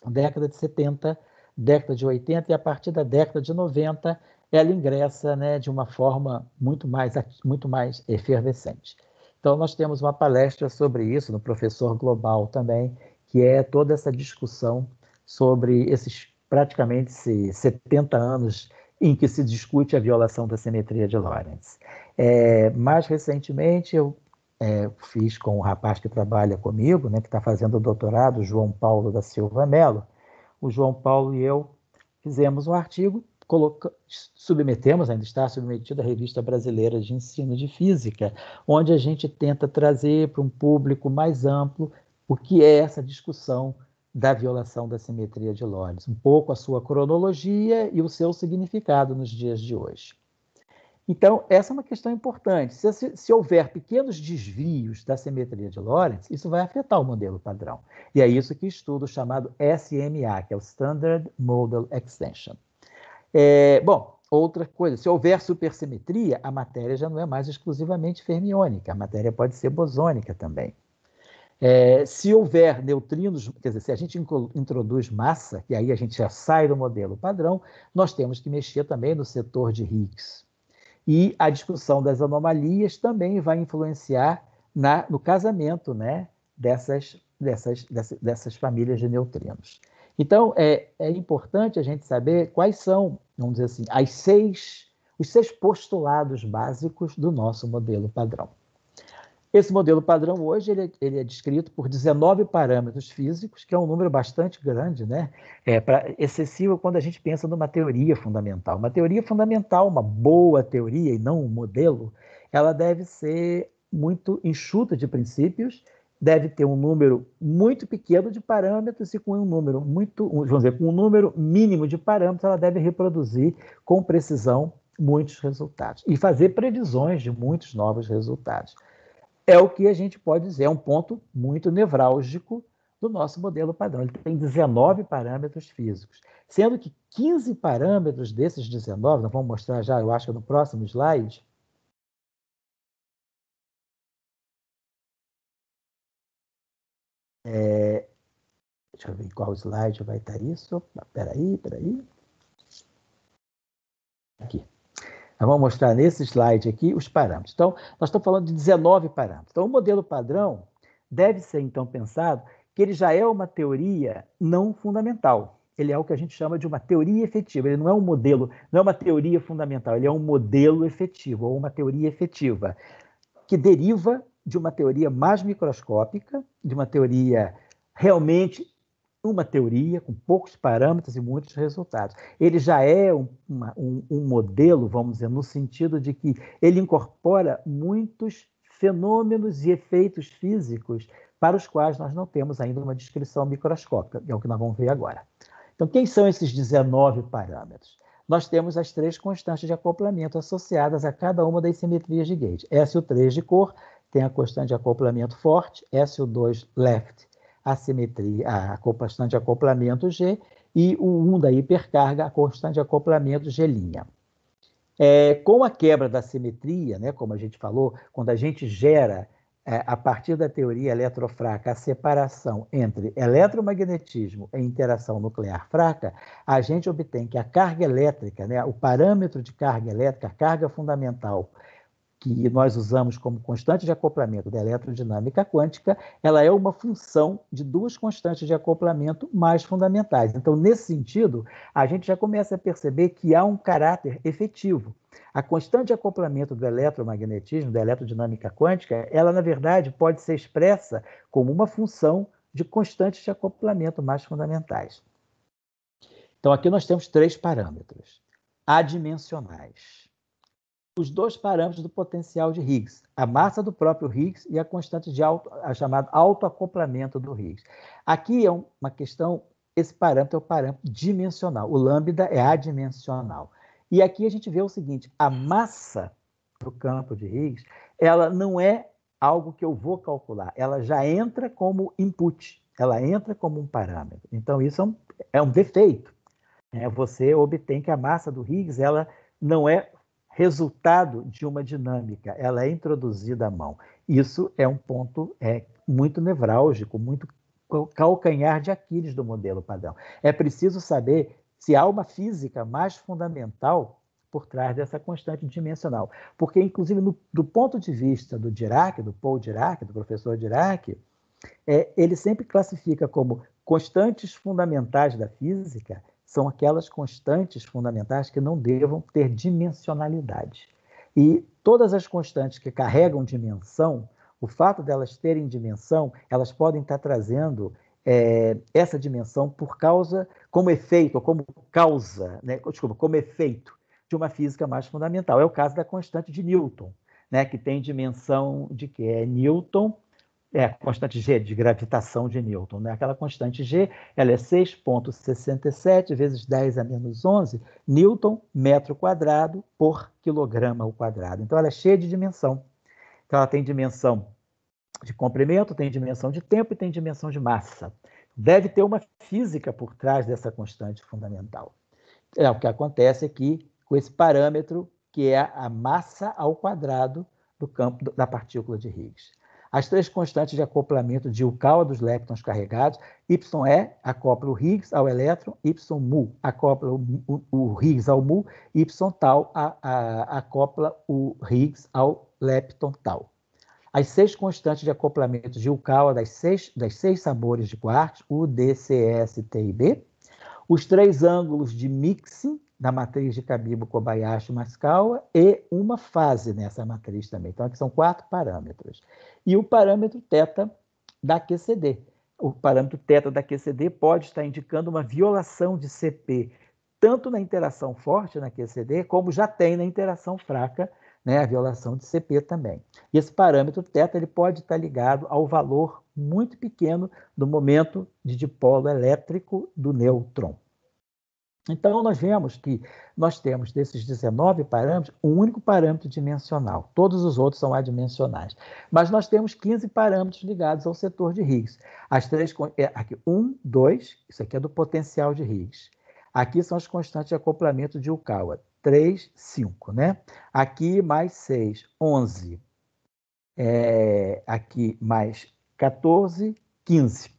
década de 70, década de 80 e a partir da década de 90 ela ingressa né, de uma forma muito mais, muito mais efervescente. Então, nós temos uma palestra sobre isso no Professor Global também, que é toda essa discussão sobre esses praticamente 70 anos em que se discute a violação da simetria de Lorentz. É, mais recentemente, eu é, fiz com o um rapaz que trabalha comigo, né, que está fazendo o doutorado, João Paulo da Silva Mello. O João Paulo e eu fizemos um artigo, coloca, submetemos, ainda está submetido à Revista Brasileira de Ensino de Física, onde a gente tenta trazer para um público mais amplo o que é essa discussão da violação da simetria de Lorentz, um pouco a sua cronologia e o seu significado nos dias de hoje. Então, essa é uma questão importante. Se, se, se, houver pequenos desvios da simetria de Lorentz, isso vai afetar o modelo padrão. E é isso que estudo chamado SMA, que é o Standard Model Extension. É, bom, outra coisa, se houver supersimetria, a matéria já não é mais exclusivamente fermiônica, a matéria pode ser bosônica também. É, se houver neutrinos, quer dizer, se a gente introduz massa, que aí a gente já sai do modelo padrão, nós temos que mexer também no setor de Higgs. E a discussão das anomalias também vai influenciar na, no casamento né, dessas, dessas, dessas, dessas famílias de neutrinos. Então, é, é importante a gente saber quais são, vamos dizer assim, as seis, os seis postulados básicos do nosso modelo padrão. Esse modelo padrão hoje ele, é, ele é descrito por 19 parâmetros físicos, que é um número bastante grande, né? é pra, excessivo quando a gente pensa numa teoria fundamental. Uma teoria fundamental, uma boa teoria e não um modelo, ela deve ser muito enxuta de princípios, deve ter um número muito pequeno de parâmetros e com um número muito, vamos dizer, com um número mínimo de parâmetros, ela deve reproduzir com precisão muitos resultados e fazer previsões de muitos novos resultados é o que a gente pode dizer, é um ponto muito nevrálgico do nosso modelo padrão. Ele tem 19 parâmetros físicos, sendo que 15 parâmetros desses 19, nós vamos mostrar já, eu acho, no próximo slide, É, deixa eu ver qual slide vai estar isso. Espera aí, espera aí. Aqui. Nós vamos mostrar nesse slide aqui os parâmetros. Então, nós estamos falando de 19 parâmetros. Então, o modelo padrão deve ser, então, pensado que ele já é uma teoria não fundamental. Ele é o que a gente chama de uma teoria efetiva. Ele não é um modelo, não é uma teoria fundamental, ele é um modelo efetivo ou uma teoria efetiva que deriva de uma teoria mais microscópica, de uma teoria realmente uma teoria, com poucos parâmetros e muitos resultados. Ele já é um, uma, um, um modelo, vamos dizer, no sentido de que ele incorpora muitos fenômenos e efeitos físicos para os quais nós não temos ainda uma descrição microscópica, que é o que nós vamos ver agora. Então, quem são esses 19 parâmetros? Nós temos as três constantes de acoplamento associadas a cada uma das simetrias de Gauge. SO3 de cor tem a constante de acoplamento forte, SO2 left a simetria, a constante de acoplamento G, e o 1 da hipercarga, a constante de acoplamento G'. É, com a quebra da simetria, né, como a gente falou, quando a gente gera, é, a partir da teoria eletrofraca, a separação entre eletromagnetismo e interação nuclear fraca, a gente obtém que a carga elétrica, né, o parâmetro de carga elétrica, a carga fundamental que nós usamos como constante de acoplamento da eletrodinâmica quântica, ela é uma função de duas constantes de acoplamento mais fundamentais. Então, nesse sentido, a gente já começa a perceber que há um caráter efetivo. A constante de acoplamento do eletromagnetismo, da eletrodinâmica quântica, ela, na verdade, pode ser expressa como uma função de constantes de acoplamento mais fundamentais. Então, aqui nós temos três parâmetros adimensionais os dois parâmetros do potencial de Higgs, a massa do próprio Higgs e a constante de auto, a chamada autoacoplamento do Higgs. Aqui é uma questão, esse parâmetro é o parâmetro dimensional, o lambda é adimensional. E aqui a gente vê o seguinte, a massa do campo de Higgs, ela não é algo que eu vou calcular, ela já entra como input, ela entra como um parâmetro. Então isso é um, é um defeito. Né? Você obtém que a massa do Higgs, ela não é resultado de uma dinâmica, ela é introduzida à mão. Isso é um ponto é, muito nevrálgico, muito calcanhar de Aquiles do modelo padrão. É preciso saber se há uma física mais fundamental por trás dessa constante dimensional. Porque, inclusive, no, do ponto de vista do Dirac, do Paul Dirac, do professor Dirac, é, ele sempre classifica como constantes fundamentais da física são aquelas constantes fundamentais que não devam ter dimensionalidade. E todas as constantes que carregam dimensão, o fato delas terem dimensão, elas podem estar trazendo é, essa dimensão por causa, como efeito, ou como causa, né? desculpa, como efeito de uma física mais fundamental. É o caso da constante de Newton, né? que tem dimensão de que é Newton é, a constante G de gravitação de Newton. Né? Aquela constante G ela é 6,67 vezes 10 a menos 11 Newton metro quadrado por quilograma ao quadrado. Então, ela é cheia de dimensão. Então, ela tem dimensão de comprimento, tem dimensão de tempo e tem dimensão de massa. Deve ter uma física por trás dessa constante fundamental. É, o que acontece aqui é com esse parâmetro, que é a massa ao quadrado do campo da partícula de Higgs. As três constantes de acoplamento de Yukawa dos leptons carregados, YE acopla o Higgs ao elétron, YMu acopla o, o, Higgs ao mu, Ytau a, a, acopla o Higgs ao lepton tau. As seis constantes de acoplamento de Yukawa das seis, das seis sabores de quarks, U, D, C, S, T e B. Os três ângulos de mixing na matriz de Kabibo Kobayashi, Maskawa e uma fase nessa matriz também. Então, aqui são quatro parâmetros. E o parâmetro θ da QCD. O parâmetro θ da QCD pode estar indicando uma violação de CP, tanto na interação forte na QCD, como já tem na interação fraca, né, a violação de CP também. E esse parâmetro θ ele pode estar ligado ao valor muito pequeno do momento de dipolo elétrico do nêutron. Então, nós vemos que nós temos desses 19 parâmetros um único parâmetro dimensional, todos os outros são adimensionais. Mas nós temos 15 parâmetros ligados ao setor de Higgs. As três, é, aqui, um, dois, isso aqui é do potencial de Higgs. Aqui são as constantes de acoplamento de Yukawa, 3, 5, né? Aqui mais 6, 11. É, aqui mais 14, 15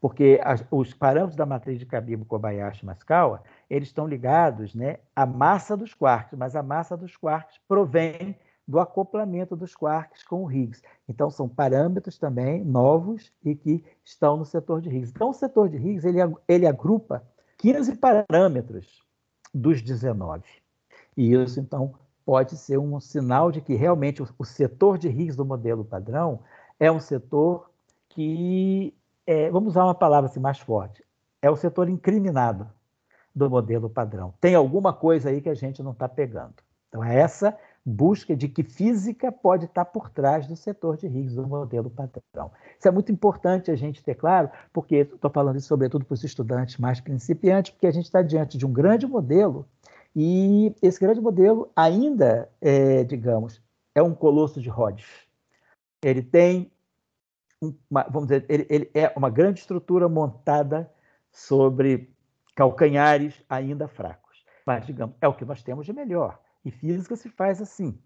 porque as, os parâmetros da matriz de Kabibo, Kobayashi e Maskawa, eles estão ligados né, à massa dos quarks, mas a massa dos quarks provém do acoplamento dos quarks com o Higgs. Então, são parâmetros também novos e que estão no setor de Higgs. Então, o setor de Higgs ele, ele agrupa 15 parâmetros dos 19. E isso, então, pode ser um sinal de que realmente o, o setor de Higgs do modelo padrão é um setor que é, vamos usar uma palavra assim, mais forte, é o setor incriminado do modelo padrão. Tem alguma coisa aí que a gente não está pegando. Então, é essa busca de que física pode estar tá por trás do setor de Higgs do modelo padrão. Isso é muito importante a gente ter claro, porque estou falando isso sobretudo para os estudantes mais principiantes, porque a gente está diante de um grande modelo e esse grande modelo ainda, é, digamos, é um colosso de Rhodes. Ele tem uma, vamos dizer, ele, ele é uma grande estrutura montada sobre calcanhares ainda fracos. Mas, digamos, é o que nós temos de melhor. E física se faz assim,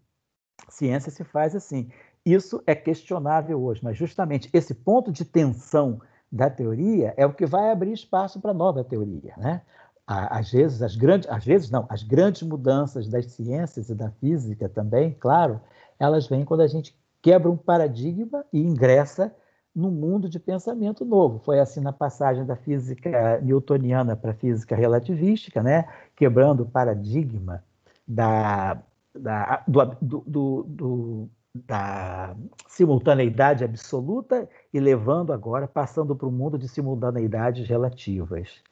ciência se faz assim. Isso é questionável hoje, mas justamente esse ponto de tensão da teoria é o que vai abrir espaço para nova teoria, né? Às vezes, as grandes, às vezes não, as grandes mudanças das ciências e da física também, claro, elas vêm quando a gente quebra um paradigma e ingressa num mundo de pensamento novo. Foi assim na passagem da física newtoniana para a física relativística, né? quebrando o paradigma da, da, do, do, do, do da simultaneidade absoluta e levando agora, passando para o mundo de simultaneidades relativas.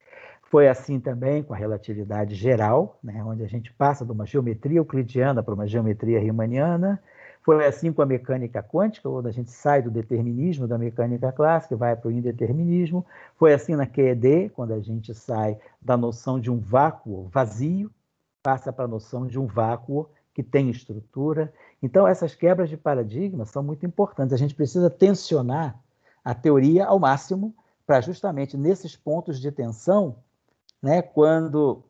Foi assim também com a relatividade geral, né, onde a gente passa de uma geometria euclidiana para uma geometria riemanniana, foi assim com a mecânica quântica, onde a gente sai do determinismo da mecânica clássica e vai para o indeterminismo. Foi assim na QED, quando a gente sai da noção de um vácuo vazio, passa para a noção de um vácuo que tem estrutura. Então, essas quebras de paradigma são muito importantes. A gente precisa tensionar a teoria ao máximo para justamente nesses pontos de tensão, né, quando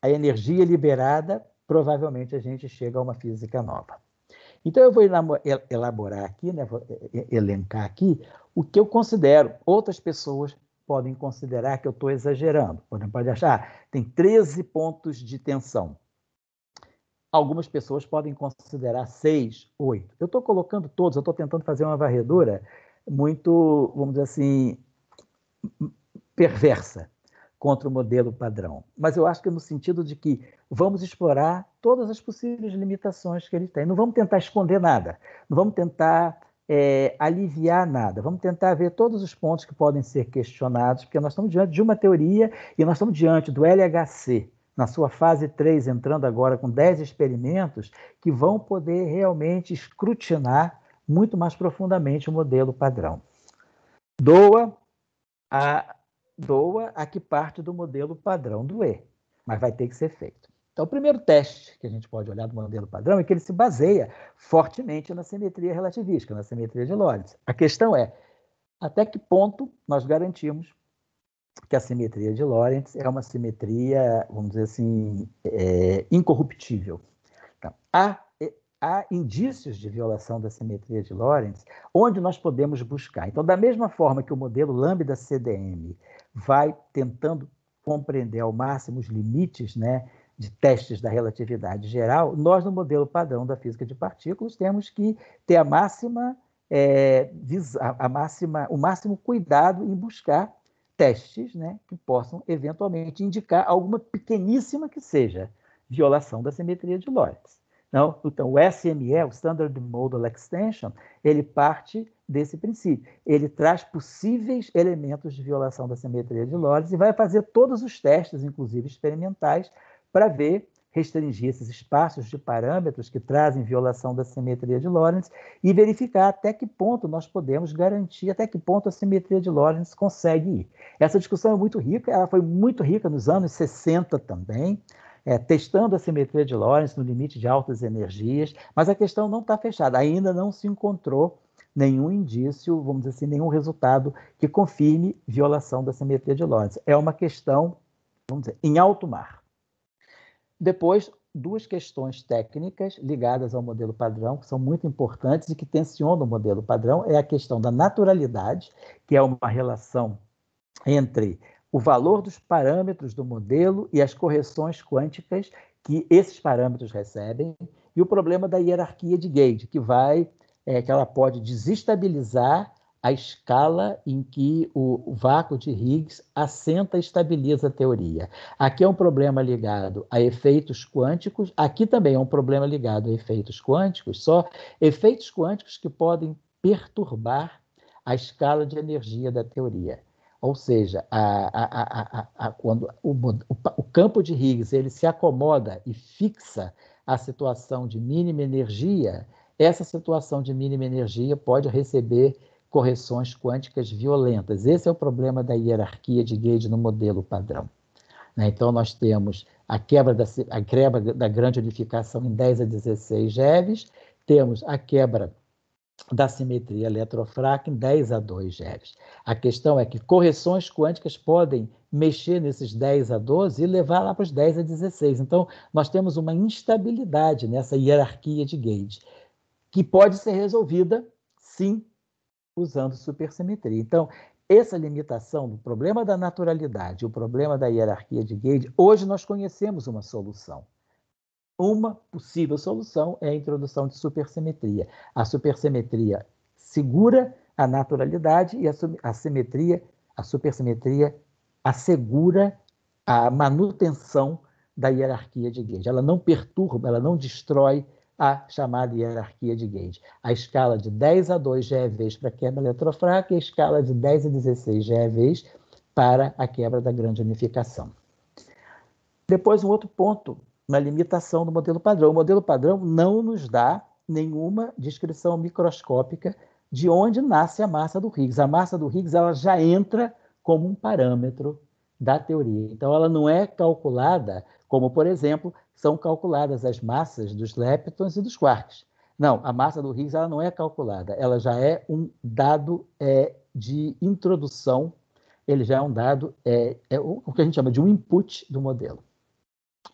a energia é liberada, provavelmente a gente chega a uma física nova. Então, eu vou elaborar aqui, né, vou elencar aqui, o que eu considero. Outras pessoas podem considerar que eu estou exagerando. Podem pode achar, ah, tem 13 pontos de tensão. Algumas pessoas podem considerar 6, 8. Eu estou colocando todos, eu estou tentando fazer uma varredura muito, vamos dizer assim, perversa contra o modelo padrão. Mas eu acho que no sentido de que vamos explorar todas as possíveis limitações que ele tem. Não vamos tentar esconder nada, não vamos tentar é, aliviar nada, vamos tentar ver todos os pontos que podem ser questionados, porque nós estamos diante de uma teoria e nós estamos diante do LHC, na sua fase 3, entrando agora com 10 experimentos, que vão poder realmente escrutinar muito mais profundamente o modelo padrão. Doa a doa a que parte do modelo padrão do E, mas vai ter que ser feito. Então, o primeiro teste que a gente pode olhar do modelo padrão é que ele se baseia fortemente na simetria relativística, na simetria de Lorentz. A questão é, até que ponto nós garantimos que a simetria de Lorentz é uma simetria, vamos dizer assim, é, incorruptível? Então, há há indícios de violação da simetria de Lorentz onde nós podemos buscar. Então, da mesma forma que o modelo lambda CDM vai tentando compreender ao máximo os limites, né, de testes da relatividade geral, nós, no modelo padrão da física de partículas, temos que ter a máxima, é, a máxima, o máximo cuidado em buscar testes né, que possam eventualmente indicar alguma pequeníssima que seja violação da simetria de Lorentz. Não? Então, o SME, o Standard Model Extension, ele parte desse princípio. Ele traz possíveis elementos de violação da simetria de Lorentz e vai fazer todos os testes, inclusive experimentais, para ver restringir esses espaços de parâmetros que trazem violação da simetria de Lorentz e verificar até que ponto nós podemos garantir, até que ponto a simetria de Lorentz consegue ir. Essa discussão é muito rica, ela foi muito rica nos anos 60 também é, testando a simetria de Lorentz no limite de altas energias, mas a questão não está fechada, ainda não se encontrou nenhum indício, vamos dizer assim, nenhum resultado que confirme violação da simetria de Lorentz. É uma questão, vamos dizer, em alto mar. Depois, duas questões técnicas ligadas ao modelo padrão, que são muito importantes e que tensionam o modelo padrão, é a questão da naturalidade, que é uma relação entre o valor dos parâmetros do modelo e as correções quânticas que esses parâmetros recebem, e o problema da hierarquia de Gage, que vai, é, que ela pode desestabilizar a escala em que o vácuo de Higgs assenta e estabiliza a teoria. Aqui é um problema ligado a efeitos quânticos, aqui também é um problema ligado a efeitos quânticos, só efeitos quânticos que podem perturbar a escala de energia da teoria. Ou seja, a, a, a, quando o, o, o campo de Higgs ele se acomoda e fixa a situação de mínima energia, essa situação de mínima energia pode receber correções quânticas violentas. Esse é o problema da hierarquia de Gage no modelo padrão. Né? Então, nós temos a quebra da, a quebra da grande unificação em 10 a 16 GeV, temos a quebra da simetria eletrofraca em 10 a 2 GeV. A questão é que correções quânticas podem mexer nesses 10 a 12 e levar lá para os 10 a 16. Então, nós temos uma instabilidade nessa hierarquia de gauge, que pode ser resolvida, sim, usando supersimetria. Então, essa limitação do problema da naturalidade, o problema da hierarquia de gauge, hoje nós conhecemos uma solução. Uma possível solução é a introdução de supersimetria. A supersimetria segura a naturalidade e a, a simetria, a supersimetria assegura a manutenção da hierarquia de Gage. Ela não perturba, ela não destrói a chamada hierarquia de Gage. A escala de 10 a 2 GeVs é para a quebra eletrofraca e a escala de 10 a 16 GeVs é para a quebra da grande unificação. Depois, um outro ponto uma limitação do modelo padrão. O modelo padrão não nos dá nenhuma descrição microscópica de onde nasce a massa do Higgs. A massa do Higgs ela já entra como um parâmetro da teoria. Então, ela não é calculada como, por exemplo, são calculadas as massas dos leptons e dos quarks. Não, a massa do Higgs ela não é calculada, ela já é um dado é, de introdução, ele já é um dado, é, é o que a gente chama de um input do modelo.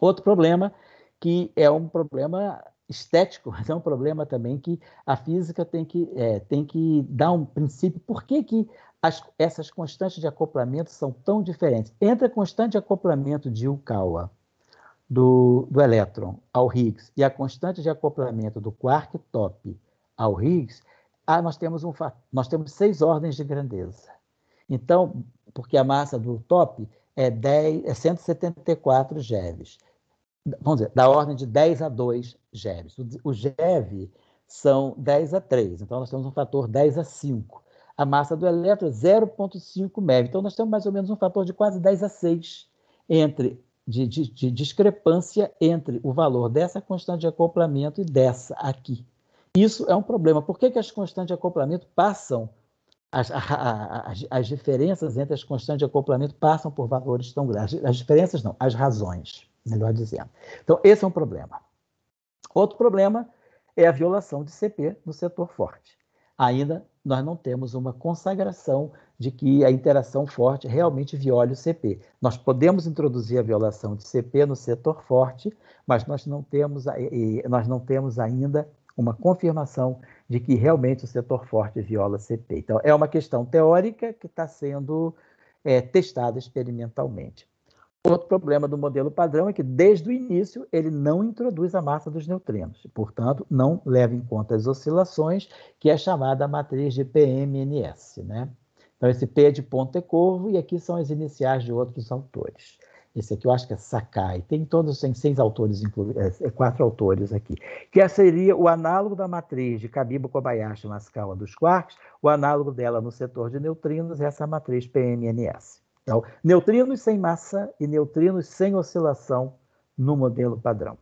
Outro problema que é um problema estético, *laughs* mas é um problema também que a física tem que, é, tem que dar um princípio. Por que, que as, essas constantes de acoplamento são tão diferentes? Entre a constante de acoplamento de Yukawa do, do elétron ao Higgs e a constante de acoplamento do quark top ao Higgs, ah, nós, temos um, nós temos seis ordens de grandeza. Então, porque a massa do top é, 10, é 174 geves vamos dizer, da ordem de 10 a 2 Gev. O GEV são 10 a 3, então nós temos um fator 10 a 5. A massa do elétron é 0,5 MeV, então nós temos mais ou menos um fator de quase 10 a 6 entre, de, de, de discrepância entre o valor dessa constante de acoplamento e dessa aqui. Isso é um problema. Por que, que as constantes de acoplamento passam, as, as, as diferenças entre as constantes de acoplamento passam por valores tão grandes? As diferenças não, as razões melhor dizendo. Então, esse é um problema. Outro problema é a violação de CP no setor forte. Ainda nós não temos uma consagração de que a interação forte realmente viole o CP. Nós podemos introduzir a violação de CP no setor forte, mas nós não temos, nós não temos ainda uma confirmação de que realmente o setor forte viola CP. Então, é uma questão teórica que está sendo é, testada experimentalmente. Outro problema do modelo padrão é que, desde o início, ele não introduz a massa dos neutrinos, portanto, não leva em conta as oscilações, que é chamada a matriz de PMNS. Né? Então, esse P é de ponto e corvo, e aqui são as iniciais de outros autores. Esse aqui eu acho que é Sakai, tem todos, tem seis autores, é, é, quatro autores aqui, que seria o análogo da matriz de Kabibo, Kobayashi, Maskawa dos quarks, o análogo dela no setor de neutrinos é essa matriz PMNS. Então, neutrinos sem massa e neutrinos sem oscilação no modelo padrão.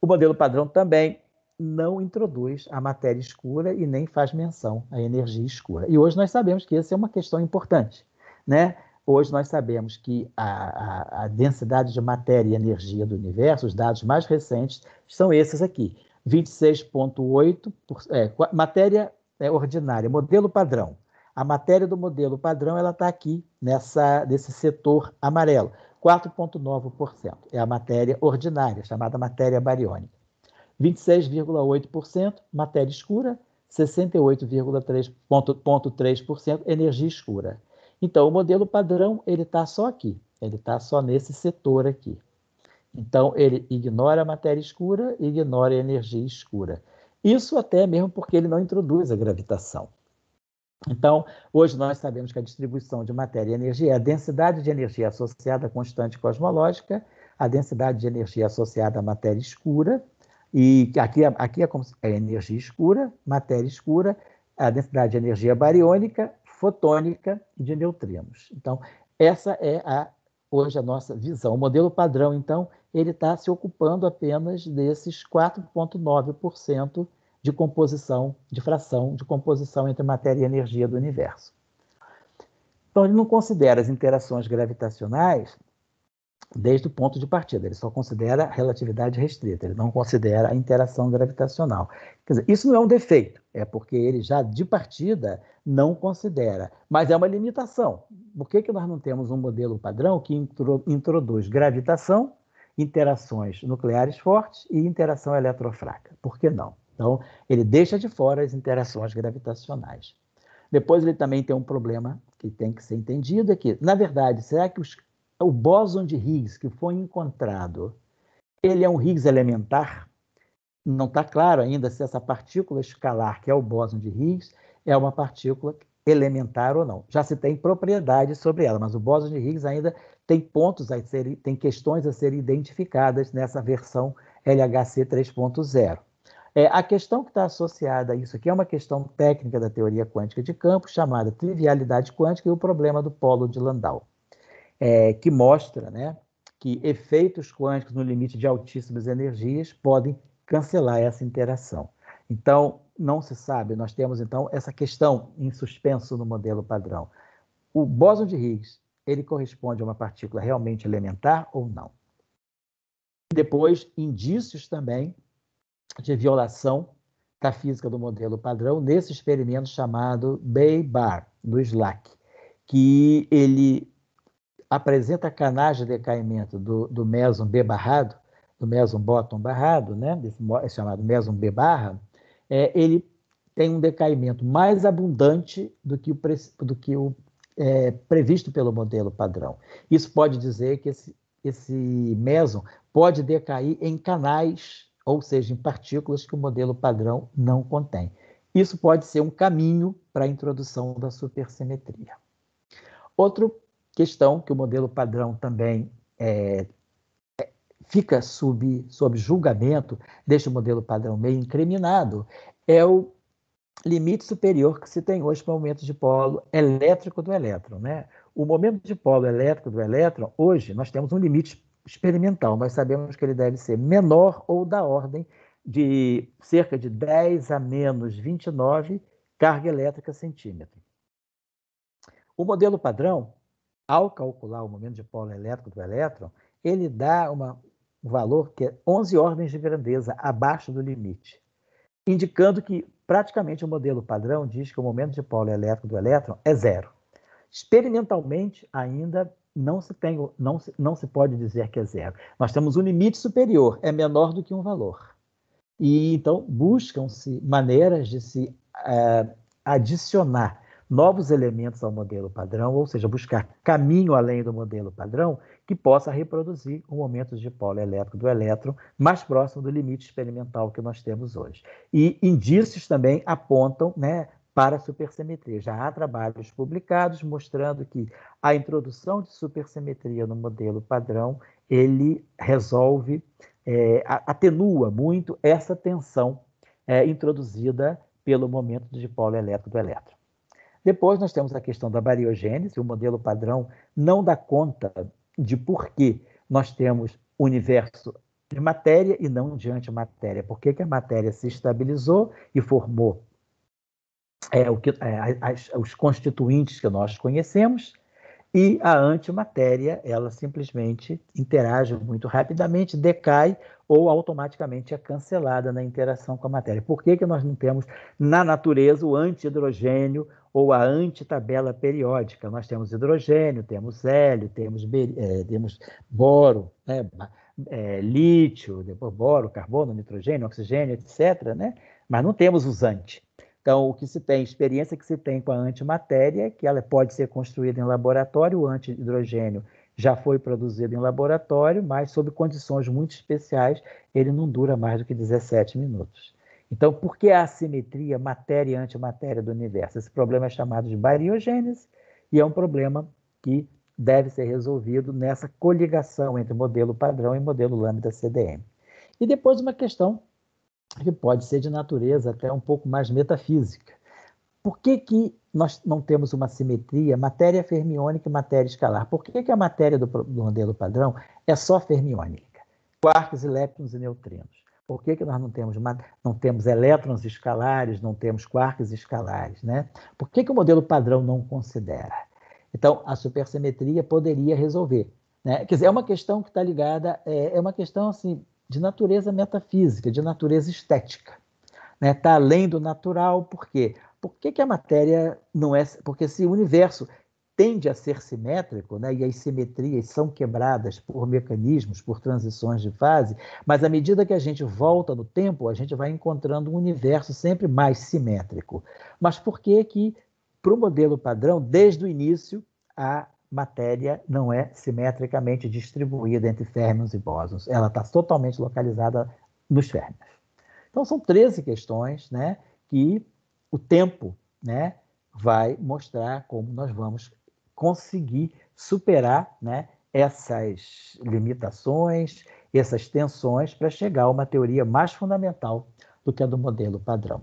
O modelo padrão também não introduz a matéria escura e nem faz menção à energia escura. E hoje nós sabemos que essa é uma questão importante. Né? Hoje nós sabemos que a, a, a densidade de matéria e energia do universo, os dados mais recentes, são esses aqui: 26,8%, é, matéria é, ordinária, modelo padrão, a matéria do modelo padrão ela está aqui nessa, nesse setor amarelo, 4,9%. É a matéria ordinária, chamada matéria bariônica. 26,8% matéria escura, 68,3% energia escura. Então, o modelo padrão ele está só aqui, ele está só nesse setor aqui. Então, ele ignora a matéria escura, ignora a energia escura. Isso até mesmo porque ele não introduz a gravitação. Então, hoje nós sabemos que a distribuição de matéria e energia é a densidade de energia associada à constante cosmológica, a densidade de energia associada à matéria escura, e aqui, aqui é, é energia escura, matéria escura, a densidade de energia bariônica, fotônica e de neutrinos. Então, essa é a, hoje a nossa visão. O modelo padrão, então, ele está se ocupando apenas desses 4,9% de composição, de fração, de composição entre matéria e energia do universo. Então, ele não considera as interações gravitacionais desde o ponto de partida, ele só considera a relatividade restrita, ele não considera a interação gravitacional. Quer dizer, isso não é um defeito, é porque ele já de partida não considera, mas é uma limitação. Por que, que nós não temos um modelo padrão que introduz gravitação, interações nucleares fortes e interação eletrofraca? Por que não? Então, ele deixa de fora as interações gravitacionais. Depois, ele também tem um problema que tem que ser entendido: é que, na verdade, será que os, o bóson de Higgs que foi encontrado ele é um Higgs elementar? Não está claro ainda se essa partícula escalar, que é o bóson de Higgs, é uma partícula elementar ou não. Já se tem propriedades sobre ela, mas o bóson de Higgs ainda tem pontos a serem, tem questões a serem identificadas nessa versão LHC 3.0. É, a questão que está associada a isso aqui é uma questão técnica da teoria quântica de campo, chamada trivialidade quântica e o problema do polo de Landau, é, que mostra né, que efeitos quânticos no limite de altíssimas energias podem cancelar essa interação. Então, não se sabe, nós temos então essa questão em suspenso no modelo padrão. O bóson de Higgs, ele corresponde a uma partícula realmente elementar ou não? Depois, indícios também de violação da física do modelo padrão nesse experimento chamado B-bar do SLAC, que ele apresenta a canagem de decaimento do, do B barrado, do meson bottom barrado, né, desse, é chamado meson B barra, é, ele tem um decaimento mais abundante do que o, do que o é, previsto pelo modelo padrão. Isso pode dizer que esse, esse pode decair em canais ou seja, em partículas que o modelo padrão não contém. Isso pode ser um caminho para a introdução da supersimetria. Outra questão que o modelo padrão também é, é fica sob, sob julgamento, deixa o modelo padrão meio incriminado, é o limite superior que se tem hoje para o momento de polo elétrico do elétron. Né? O momento de polo elétrico do elétron, hoje, nós temos um limite experimental. Nós sabemos que ele deve ser menor ou da ordem de cerca de 10 a menos 29 carga elétrica centímetro. O modelo padrão, ao calcular o momento de polo elétrico do elétron, ele dá uma, um valor que é 11 ordens de grandeza abaixo do limite, indicando que praticamente o modelo padrão diz que o momento de polo elétrico do elétron é zero. Experimentalmente, ainda não se, tem, não, se, não se pode dizer que é zero. Nós temos um limite superior, é menor do que um valor. E então buscam-se maneiras de se uh, adicionar novos elementos ao modelo padrão, ou seja, buscar caminho além do modelo padrão que possa reproduzir o momento de polo elétrico do elétron mais próximo do limite experimental que nós temos hoje. E indícios também apontam né, para a supersimetria. Já há trabalhos publicados mostrando que a introdução de supersimetria no modelo padrão ele resolve, é, atenua muito essa tensão é, introduzida pelo momento de dipolo elétrico do elétron. Depois nós temos a questão da bariogênese, o modelo padrão não dá conta de por que nós temos universo de matéria e não de antimatéria. Por que, que a matéria se estabilizou e formou é, o que, é, as, os constituintes que nós conhecemos, e a antimatéria, ela simplesmente interage muito rapidamente, decai ou automaticamente é cancelada na interação com a matéria. Por que, que nós não temos na natureza o antihidrogênio ou a antitabela periódica? Nós temos hidrogênio, temos hélio, temos, é, temos boro, né? é, lítio, depois boro, carbono, nitrogênio, oxigênio, etc. Né? Mas não temos os anti. Então, o que se tem, experiência que se tem com a antimatéria, que ela pode ser construída em laboratório, o hidrogênio já foi produzido em laboratório, mas sob condições muito especiais, ele não dura mais do que 17 minutos. Então, por que a assimetria matéria e antimatéria do universo? Esse problema é chamado de bariogênese e é um problema que deve ser resolvido nessa coligação entre modelo padrão e modelo lambda CDM. E depois uma questão que pode ser de natureza até um pouco mais metafísica. Por que, que nós não temos uma simetria matéria fermiônica e matéria escalar? Por que, que a matéria do, do modelo padrão é só fermiônica? Quarks, elétrons e neutrinos. Por que, que nós não temos, não temos elétrons escalares, não temos quarks escalares? Né? Por que, que o modelo padrão não considera? Então, a supersimetria poderia resolver. Né? Quer dizer, é uma questão que está ligada, é, é uma questão assim, de natureza metafísica, de natureza estética. Está né? Tá além do natural, por quê? Por que, que a matéria não é. Porque se o universo tende a ser simétrico, né? e as simetrias são quebradas por mecanismos, por transições de fase, mas à medida que a gente volta no tempo, a gente vai encontrando um universo sempre mais simétrico. Mas por que que, para o modelo padrão, desde o início, há matéria não é simetricamente distribuída entre férmions e bósons. Ela está totalmente localizada nos férmions. Então, são 13 questões né, que o tempo né, vai mostrar como nós vamos conseguir superar né, essas limitações, essas tensões, para chegar a uma teoria mais fundamental do que a do modelo padrão.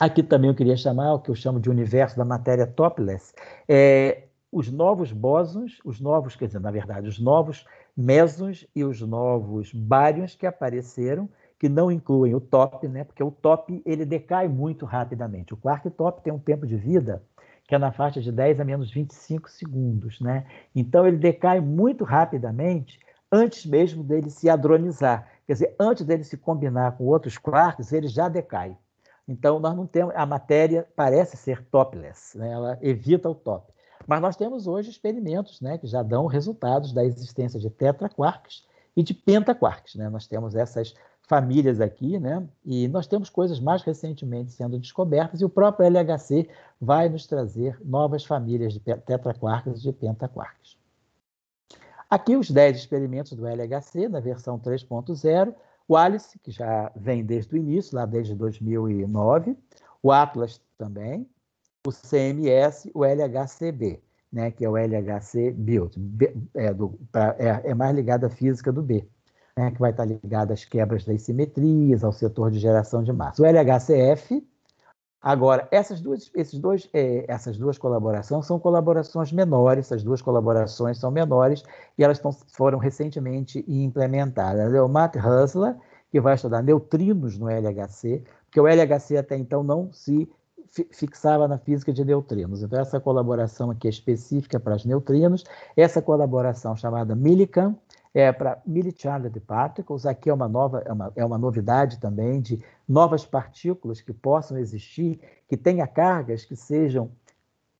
Aqui também eu queria chamar o que eu chamo de universo da matéria topless. É, os novos bósons, os novos, quer dizer, na verdade, os novos mesons e os novos bárions que apareceram, que não incluem o top, né? porque o top ele decai muito rapidamente. O quark top tem um tempo de vida que é na faixa de 10 a menos 25 segundos. Né? Então ele decai muito rapidamente antes mesmo dele se adronizar. Quer dizer, antes dele se combinar com outros quarks, ele já decai. Então, nós não temos. A matéria parece ser topless, né? ela evita o top. Mas nós temos hoje experimentos né, que já dão resultados da existência de tetraquarks e de pentaquarks. Né? Nós temos essas famílias aqui, né? e nós temos coisas mais recentemente sendo descobertas, e o próprio LHC vai nos trazer novas famílias de tetraquarks e de pentaquarks. Aqui os 10 experimentos do LHC, na versão 3.0, o Alice, que já vem desde o início, lá desde 2009, o Atlas também, o CMS, o LHCb, né, que é o LHC built, é, do, pra, é, é, mais ligado à física do B, né, que vai estar ligado às quebras das simetrias, ao setor de geração de massa. O LHCF, agora, essas duas, esses dois, é, essas duas colaborações são colaborações menores, essas duas colaborações são menores e elas tão, foram recentemente implementadas. É o Matt Hussler, que vai estudar neutrinos no LHC, porque o LHC até então não se fixava na física de neutrinos. Então, essa colaboração aqui é específica para os neutrinos, essa colaboração chamada Millikan é para milli particles, aqui é uma, nova, é, uma, é uma novidade também de novas partículas que possam existir, que tenha cargas que sejam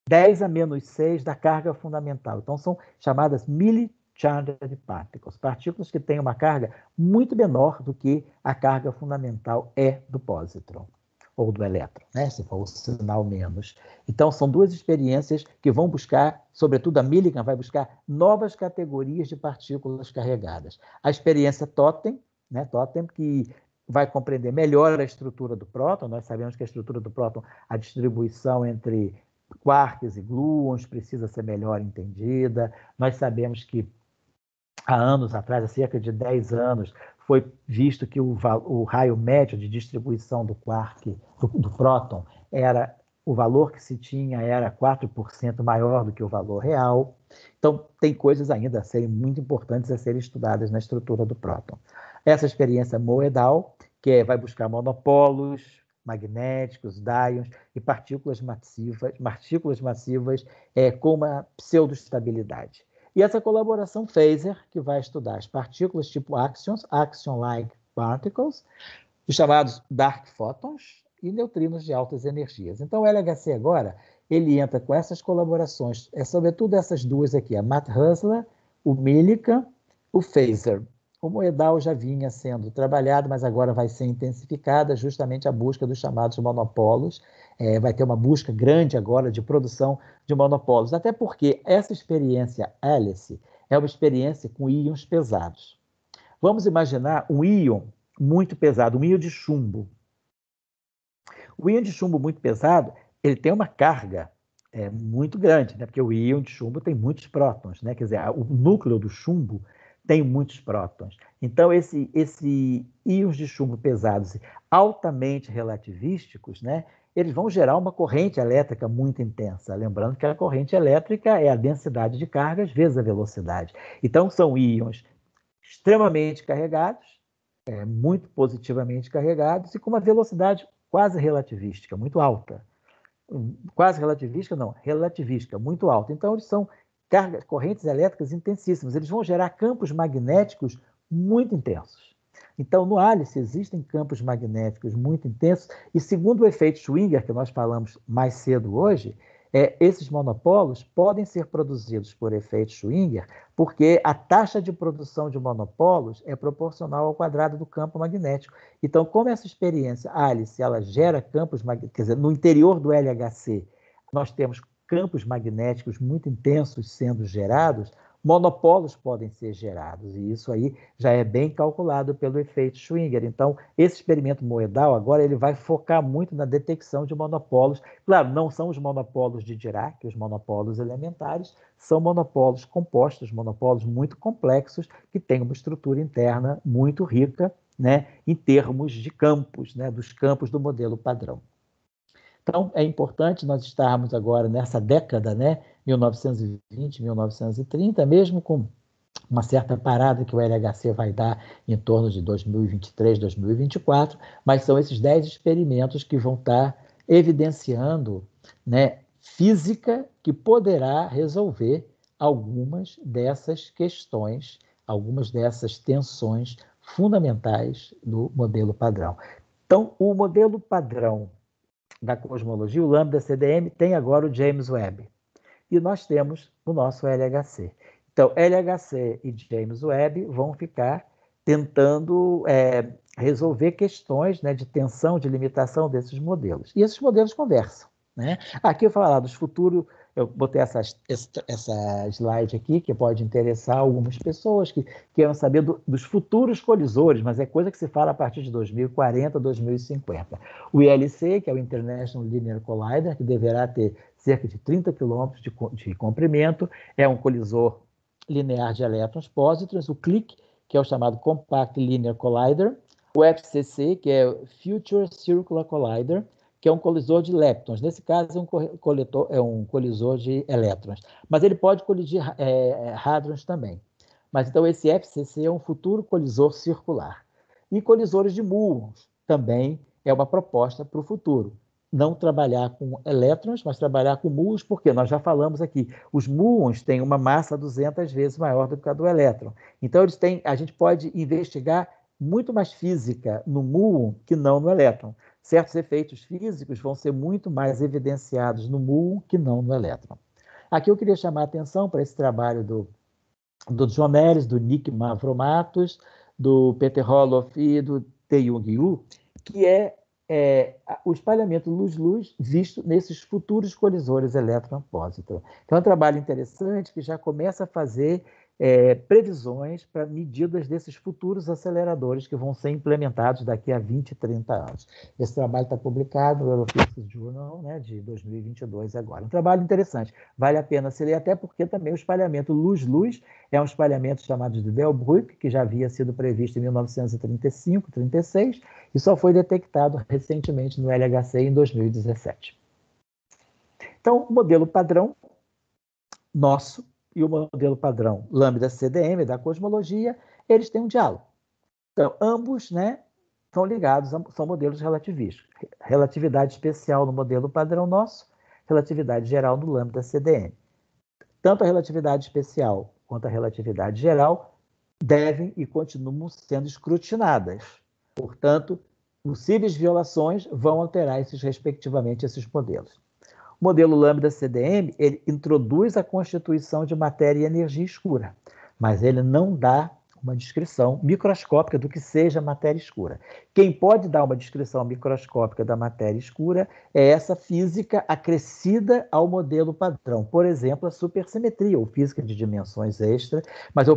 10 a menos 6 da carga fundamental. Então, são chamadas milli particles, partículas que têm uma carga muito menor do que a carga fundamental é do pósitron ou do elétron, né? se for o sinal menos. Então, são duas experiências que vão buscar, sobretudo a Millikan vai buscar novas categorias de partículas carregadas. A experiência Totem, né? Totem que vai compreender melhor a estrutura do próton, nós sabemos que a estrutura do próton, a distribuição entre quarks e gluons precisa ser melhor entendida, nós sabemos que há anos atrás, há cerca de 10 anos, foi visto que o, o raio médio de distribuição do quark, do, do próton, era o valor que se tinha era 4% maior do que o valor real. Então, tem coisas ainda a serem muito importantes a serem estudadas na estrutura do próton. Essa experiência Moedal, que é, vai buscar monopolos magnéticos, dions e partículas massivas, partículas massivas é, com uma pseudoestabilidade. E essa colaboração Phaser, que vai estudar as partículas tipo axions, axion-like particles, os chamados dark photons, e neutrinos de altas energias. Então, o LHC agora, ele entra com essas colaborações, é sobretudo essas duas aqui, a Matt Husler, o Millikan, o Phaser. O Moedal já vinha sendo trabalhado, mas agora vai ser intensificada justamente a busca dos chamados monopólos é, vai ter uma busca grande agora de produção de monopólios, até porque essa experiência hélice é uma experiência com íons pesados. Vamos imaginar um íon muito pesado, um íon de chumbo. O íon de chumbo muito pesado, ele tem uma carga é, muito grande, né? porque o íon de chumbo tem muitos prótons, né? quer dizer, o núcleo do chumbo tem muitos prótons. Então, esse, esse íons de chumbo pesados altamente relativísticos, né, eles vão gerar uma corrente elétrica muito intensa. Lembrando que a corrente elétrica é a densidade de cargas vezes a velocidade. Então, são íons extremamente carregados, é, muito positivamente carregados e com uma velocidade quase relativística, muito alta. Hum, quase relativística, não, relativística, muito alta. Então, eles são cargas, correntes elétricas intensíssimas. Eles vão gerar campos magnéticos muito intensos. Então, no Alice existem campos magnéticos muito intensos, e segundo o efeito Schwinger, que nós falamos mais cedo hoje, é, esses monopolos podem ser produzidos por efeito Schwinger, porque a taxa de produção de monopolos é proporcional ao quadrado do campo magnético. Então, como essa experiência Alice, ela gera campos magnéticos, quer dizer, no interior do LHC, nós temos campos magnéticos muito intensos sendo gerados, monopólios podem ser gerados, e isso aí já é bem calculado pelo efeito Schwinger. Então, esse experimento moedal agora ele vai focar muito na detecção de monopólios. Claro, não são os monopólios de Dirac, os monopólios elementares, são monopólios compostos, monopólios muito complexos, que têm uma estrutura interna muito rica né, em termos de campos, né, dos campos do modelo padrão. Então, é importante nós estarmos agora nessa década, né, 1920, 1930, mesmo com uma certa parada que o LHC vai dar em torno de 2023, 2024, mas são esses dez experimentos que vão estar evidenciando né, física que poderá resolver algumas dessas questões, algumas dessas tensões fundamentais do modelo padrão. Então, o modelo padrão da cosmologia, o Lambda CDM, tem agora o James Webb. E nós temos o nosso LHC. Então, LHC e James Webb vão ficar tentando é, resolver questões né, de tensão, de limitação desses modelos. E esses modelos conversam. Né? Aqui eu falar dos futuros eu botei essa, essa slide aqui, que pode interessar algumas pessoas que queiram saber do, dos futuros colisores, mas é coisa que se fala a partir de 2040, 2050. O ILC, que é o International Linear Collider, que deverá ter cerca de 30 quilômetros de, de comprimento, é um colisor linear de elétrons pósitrons, o CLIC, que é o chamado Compact Linear Collider, o FCC, que é o Future Circular Collider, que é um colisor de leptons. Nesse caso, é um, coletor, é um colisor de elétrons. Mas ele pode colidir é, é hadrons também. Mas então esse FCC é um futuro colisor circular. E colisores de muons também é uma proposta para o futuro. Não trabalhar com elétrons, mas trabalhar com muons, porque nós já falamos aqui, os muons têm uma massa 200 vezes maior do que a do elétron. Então eles têm, a gente pode investigar muito mais física no muon que não no elétron certos efeitos físicos vão ser muito mais evidenciados no muon que não no elétron. Aqui eu queria chamar a atenção para esse trabalho do, do John Ellis, do Nick Mavromatos, do Peter Holoff e do Taeyong Yu, que é, é o espalhamento luz-luz visto nesses futuros colisores elétron-pósitron. Então, é um trabalho interessante que já começa a fazer é, previsões para medidas desses futuros aceleradores que vão ser implementados daqui a 20, 30 anos. Esse trabalho está publicado no Europhysics Journal né, de 2022 agora. Um trabalho interessante, vale a pena se ler, até porque também o espalhamento luz-luz é um espalhamento chamado de Delbrück, que já havia sido previsto em 1935, 36, e só foi detectado recentemente no LHC em 2017. Então, o modelo padrão nosso e o modelo padrão lambda-CDM da cosmologia, eles têm um diálogo. Então, ambos né, são ligados, a, são modelos relativísticos. Relatividade especial no modelo padrão nosso, relatividade geral no lambda-CDM. Tanto a relatividade especial quanto a relatividade geral devem e continuam sendo escrutinadas. Portanto, possíveis violações vão alterar esses, respectivamente esses modelos. O modelo Lambda CDM ele introduz a constituição de matéria e energia escura, mas ele não dá uma descrição microscópica do que seja matéria escura. Quem pode dar uma descrição microscópica da matéria escura é essa física acrescida ao modelo padrão, por exemplo, a supersimetria, ou física de dimensões extra, mas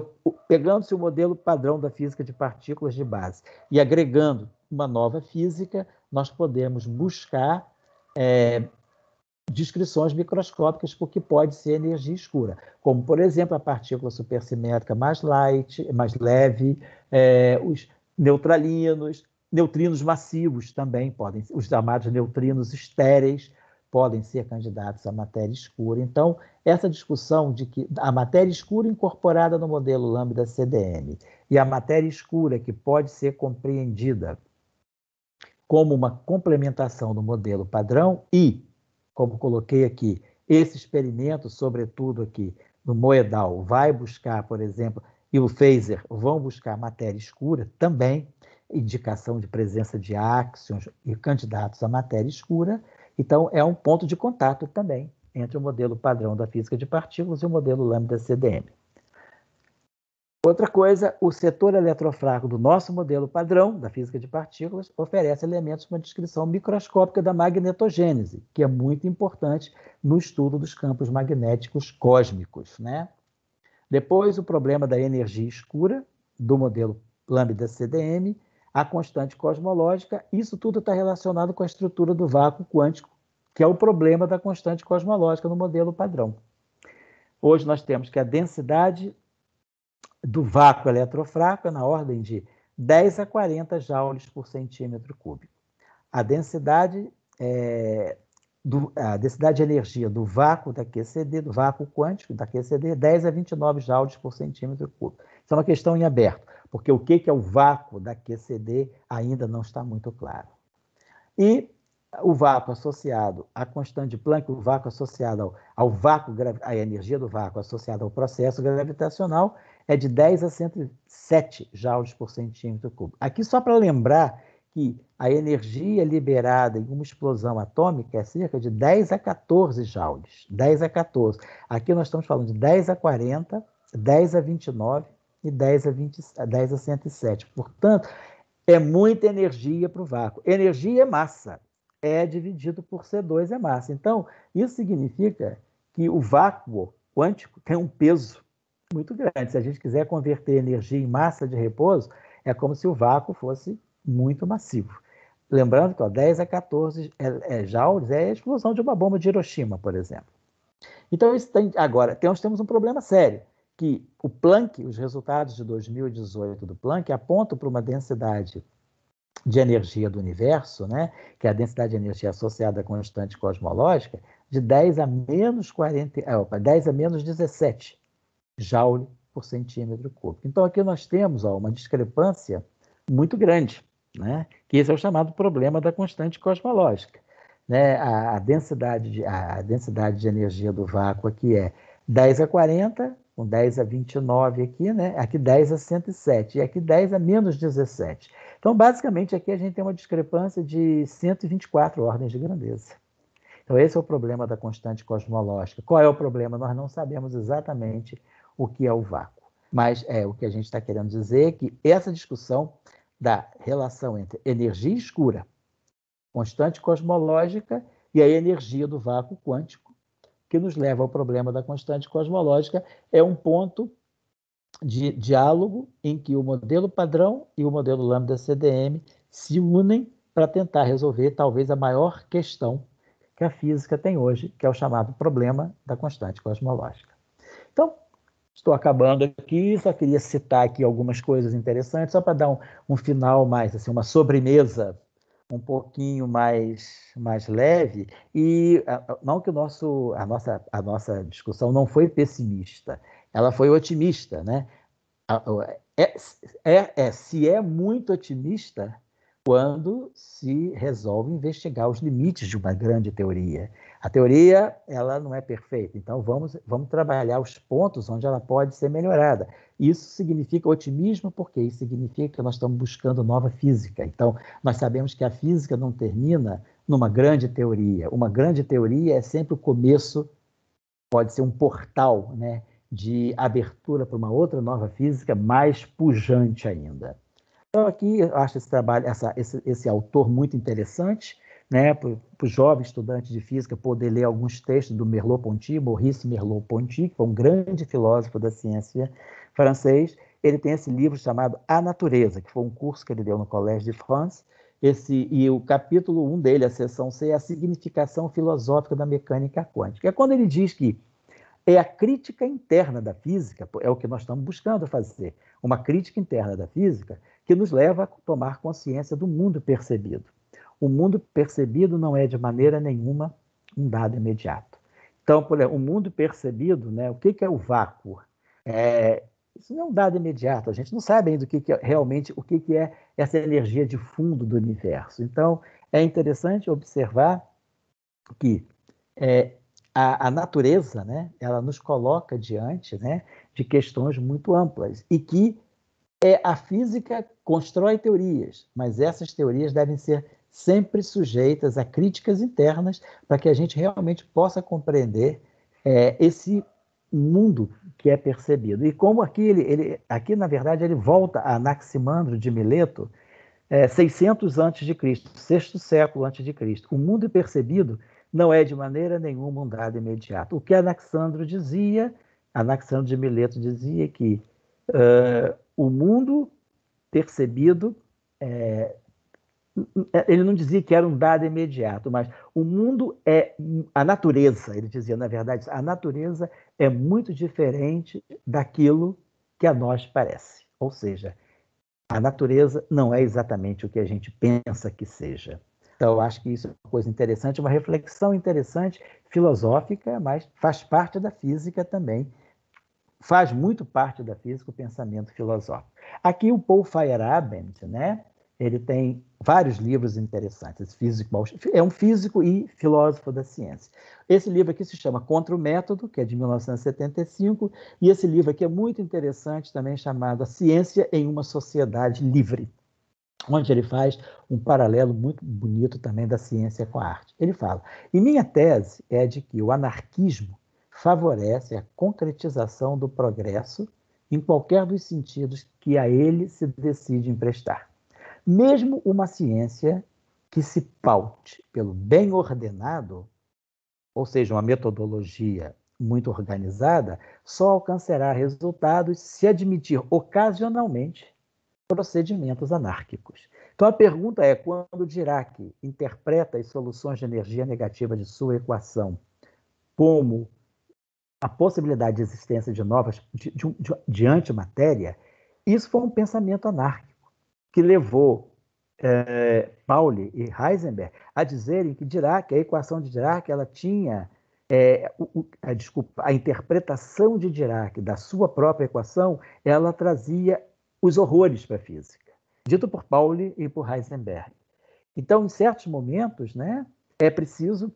pegando-se o modelo padrão da física de partículas de base e agregando uma nova física, nós podemos buscar é, descrições microscópicas porque pode ser energia escura, como, por exemplo, a partícula supersimétrica mais light, mais leve, é, os neutralinos, neutrinos massivos também podem, os chamados neutrinos estéreis podem ser candidatos à matéria escura. Então, essa discussão de que a matéria escura incorporada no modelo lambda CDM e a matéria escura que pode ser compreendida como uma complementação do modelo padrão e como coloquei aqui, esse experimento, sobretudo aqui no Moedal, vai buscar, por exemplo, e o phaser vão buscar matéria escura também, indicação de presença de axions e candidatos à matéria escura. Então, é um ponto de contato também entre o modelo padrão da física de partículas e o modelo lambda-CDM. Outra coisa, o setor eletrofraco do nosso modelo padrão da física de partículas oferece elementos para a descrição microscópica da magnetogênese, que é muito importante no estudo dos campos magnéticos cósmicos. Né? Depois, o problema da energia escura do modelo lambda CDM, a constante cosmológica, isso tudo está relacionado com a estrutura do vácuo quântico, que é o problema da constante cosmológica no modelo padrão. Hoje nós temos que a densidade do vácuo eletrofraco é na ordem de 10 a 40 joules por centímetro cúbico. A densidade, é, do, a densidade de energia do vácuo da QCD, do vácuo quântico da QCD, é 10 a 29 joules por centímetro cúbico. Isso é uma questão em aberto, porque o que é o vácuo da QCD ainda não está muito claro. E o vácuo associado à constante de Planck, o vácuo associado ao, ao vácuo, a energia do vácuo associada ao processo gravitacional, é de 10 a 107 joules por centímetro cúbico. Aqui, só para lembrar que a energia liberada em uma explosão atômica é cerca de 10 a 14 joules. 10 a 14. Aqui nós estamos falando de 10 a 40, 10 a 29 e 10 a, 20, 10 a 107. Portanto, é muita energia para o vácuo. Energia é massa. É dividido por C2 é massa. Então, isso significa que o vácuo quântico tem um peso muito grande. Se a gente quiser converter energia em massa de repouso, é como se o vácuo fosse muito massivo. Lembrando que ó, 10 a 14 é, é, joules é a explosão de uma bomba de Hiroshima, por exemplo. Então, isso tem, agora, temos, temos um problema sério, que o Planck, os resultados de 2018 do Planck apontam para uma densidade de energia do universo, né, que é a densidade de energia associada à constante cosmológica, de 10 a menos 40, 10 é, a menos 17 joule por centímetro cúbico. Então, aqui nós temos ó, uma discrepância muito grande, né? que esse é o chamado problema da constante cosmológica. Né? A, a, densidade de, a, a densidade de energia do vácuo aqui é 10 a 40, com 10 a 29 aqui, né? aqui 10 a 107, e aqui 10 a menos 17. Então, basicamente, aqui a gente tem uma discrepância de 124 ordens de grandeza. Então, esse é o problema da constante cosmológica. Qual é o problema? Nós não sabemos exatamente o que é o vácuo. Mas é o que a gente está querendo dizer é que essa discussão da relação entre energia escura, constante cosmológica, e a energia do vácuo quântico, que nos leva ao problema da constante cosmológica, é um ponto de diálogo em que o modelo padrão e o modelo lambda CDM se unem para tentar resolver talvez a maior questão que a física tem hoje, que é o chamado problema da constante cosmológica. Então, Estou acabando aqui, só queria citar aqui algumas coisas interessantes, só para dar um, um, final mais, assim, uma sobremesa um pouquinho mais, mais leve. E não que o nosso, a, nossa, a nossa discussão não foi pessimista, ela foi otimista. Né? É, é, é, se é muito otimista quando se resolve investigar os limites de uma grande teoria. A teoria ela não é perfeita, então vamos, vamos trabalhar os pontos onde ela pode ser melhorada. Isso significa otimismo, porque isso significa que nós estamos buscando nova física. Então, nós sabemos que a física não termina numa grande teoria. Uma grande teoria é sempre o começo, pode ser um portal né, de abertura para uma outra nova física mais pujante ainda. Então, aqui eu acho esse trabalho, essa, esse, esse autor muito interessante né, para o jovem estudante de física poder ler alguns textos do Merleau-Ponty, Maurice Merleau-Ponty, que foi um grande filósofo da ciência francês. Ele tem esse livro chamado A Natureza, que foi um curso que ele deu no Collège de France, esse, e o capítulo 1 dele, a seção C, é a significação filosófica da mecânica quântica. É quando ele diz que é a crítica interna da física, é o que nós estamos buscando fazer, uma crítica interna da física que nos leva a tomar consciência do mundo percebido o mundo percebido não é de maneira nenhuma um dado imediato. Então, por exemplo, o mundo percebido, né, o que, que é o vácuo? É, isso não é um dado imediato, a gente não sabe ainda o que, que é, realmente o que, que é essa energia de fundo do universo. Então, é interessante observar que é, a, a, natureza né, ela nos coloca diante né, de questões muito amplas e que é, a física constrói teorias, mas essas teorias devem ser sempre sujeitas a críticas internas, para que a gente realmente possa compreender é, esse mundo que é percebido. E como aqui, ele, ele, aqui na verdade, ele volta a Anaximandro de Mileto, é, 600 antes de Cristo, sexto século antes de Cristo. O mundo percebido não é de maneira nenhuma um dado imediato. O que Anaxandro dizia, Anaxandro de Mileto dizia que uh, o mundo percebido é, é, ele não dizia que era um dado imediato, mas o mundo é a natureza, ele dizia, na verdade, a natureza é muito diferente daquilo que a nós parece. Ou seja, a natureza não é exatamente o que a gente pensa que seja. Então, eu acho que isso é uma coisa interessante, uma reflexão interessante, filosófica, mas faz parte da física também. Faz muito parte da física o pensamento filosófico. Aqui o Paul Feyerabend, né? Ele tem vários livros interessantes. Físico, é um físico e filósofo da ciência. Esse livro aqui se chama Contra o Método, que é de 1975, e esse livro aqui é muito interessante, também chamado A Ciência em uma Sociedade Livre, onde ele faz um paralelo muito bonito também da ciência com a arte. Ele fala: "E minha tese é de que o anarquismo favorece a concretização do progresso em qualquer dos sentidos que a ele se decide emprestar." Mesmo uma ciência que se paute pelo bem ordenado, ou seja, uma metodologia muito organizada, só alcançará resultados se admitir ocasionalmente procedimentos anárquicos. Então a pergunta é: quando Dirac interpreta as soluções de energia negativa de sua equação como a possibilidade de existência de novas de, de, de, de antimatéria, isso foi um pensamento anárquico que levou é, Pauli e Heisenberg a dizerem que Dirac, a equação de Dirac, ela tinha é, o, a, desculpa, a interpretação de Dirac da sua própria equação, ela trazia os horrores para a física, dito por Pauli e por Heisenberg. Então, em certos momentos, né, é preciso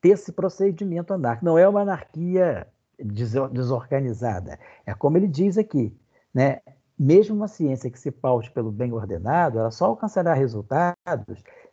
ter esse procedimento anarquista. Não é uma anarquia desorganizada. É como ele diz aqui, né? Mesmo uma ciência que se paute pelo bem ordenado, ela só alcançará resultados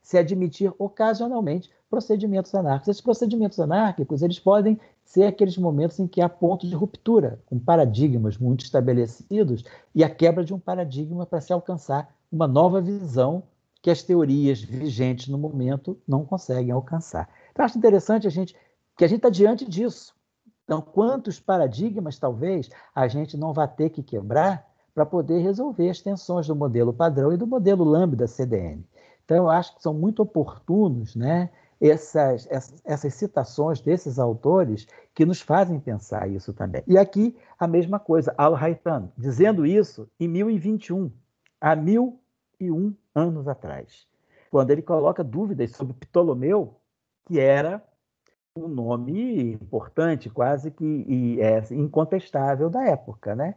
se admitir ocasionalmente procedimentos anárquicos. Esses procedimentos anárquicos eles podem ser aqueles momentos em que há pontos de ruptura com paradigmas muito estabelecidos e a quebra de um paradigma para se alcançar uma nova visão que as teorias vigentes no momento não conseguem alcançar. Então, acho interessante a gente que a gente está diante disso. Então, quantos paradigmas talvez a gente não vá ter que quebrar para poder resolver as tensões do modelo padrão e do modelo lambda CDN. Então, eu acho que são muito oportunos né, essas, essas, essas, citações desses autores que nos fazem pensar isso também. E aqui a mesma coisa, Al-Haytham, dizendo isso em 1021, há 1001 anos atrás, quando ele coloca dúvidas sobre Ptolomeu, que era um nome importante, quase que e, é, incontestável da época. Né?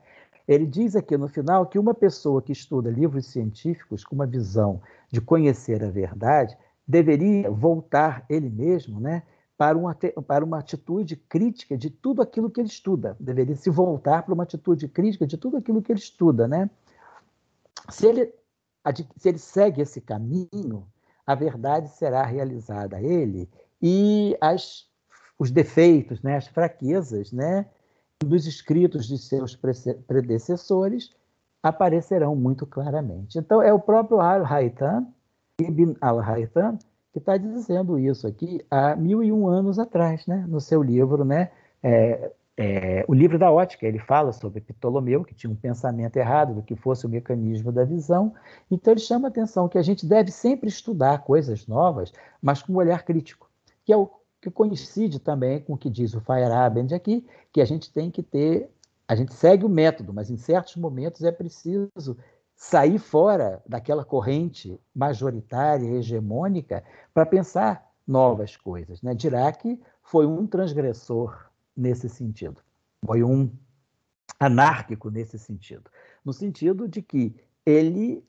Ele diz aqui no final que uma pessoa que estuda livros científicos com uma visão de conhecer a verdade deveria voltar ele mesmo né, para, uma, para uma atitude crítica de tudo aquilo que ele estuda. Deveria se voltar para uma atitude crítica de tudo aquilo que ele estuda. Né? Se, ele, se ele segue esse caminho, a verdade será realizada a ele e as, os defeitos, né, as fraquezas, né, dos escritos de seus predecessores aparecerão muito claramente. Então, é o próprio Al-Haytham, Ibn Al-Haytham, que está dizendo isso aqui há mil e um anos atrás, né? no seu livro, né? É, é, o livro da ótica, ele fala sobre Ptolomeu, que tinha um pensamento errado do que fosse o mecanismo da visão. Então, ele chama a atenção que a gente deve sempre estudar coisas novas, mas com um olhar crítico, que é o que coincide também com o que diz o Feyerabend aqui, que a gente tem que ter, a gente segue o método, mas em certos momentos é preciso sair fora daquela corrente majoritária, hegemônica, para pensar novas coisas. Né? Dirac foi um transgressor nesse sentido, foi um anárquico nesse sentido, no sentido de que ele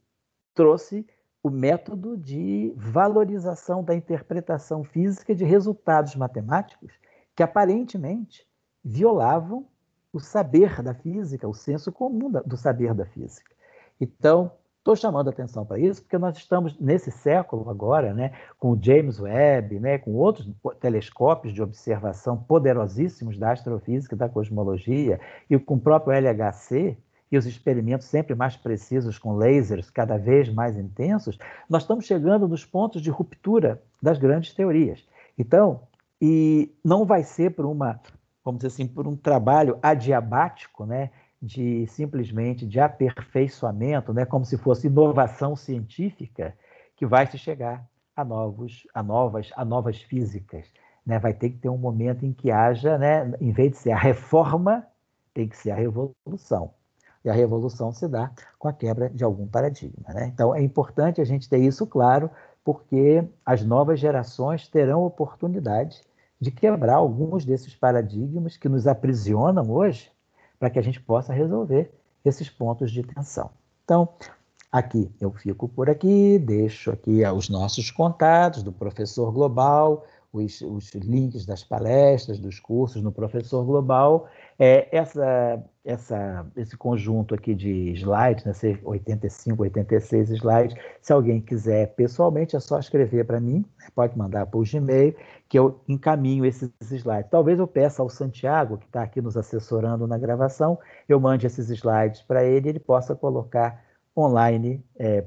trouxe o método de valorização da interpretação física de resultados matemáticos que aparentemente violavam o saber da física, o senso comum do saber da física. Então, estou chamando atenção para isso porque nós estamos nesse século agora, né, com o James Webb, né, com outros telescópios de observação poderosíssimos da astrofísica, da cosmologia e com o próprio LHC, e os experimentos sempre mais precisos com lasers cada vez mais intensos, nós estamos chegando nos pontos de ruptura das grandes teorias. Então, e não vai ser por uma, vamos dizer assim, por um trabalho adiabático, né? de simplesmente de aperfeiçoamento, né, como se fosse inovação científica, que vai se chegar a novos, a novas, a novas físicas, né? Vai ter que ter um momento em que haja, né, em vez de ser a reforma, tem que ser a revolução. E a revolução se dá com a quebra de algum paradigma. Né? Então, é importante a gente ter isso claro, porque as novas gerações terão oportunidade de quebrar alguns desses paradigmas que nos aprisionam hoje, para que a gente possa resolver esses pontos de tensão. Então, aqui eu fico por aqui, deixo aqui os nossos contatos do professor global os, os, links das palestras, dos cursos no Professor Global. É, essa, essa, esse conjunto aqui de slides, né, 85, 86 slides, se alguém quiser pessoalmente, é só escrever para mim, né, pode mandar para o Gmail, que eu encaminho esses slides. Talvez eu peça ao Santiago, que está aqui nos assessorando na gravação, eu mande esses slides para ele ele possa colocar online, é,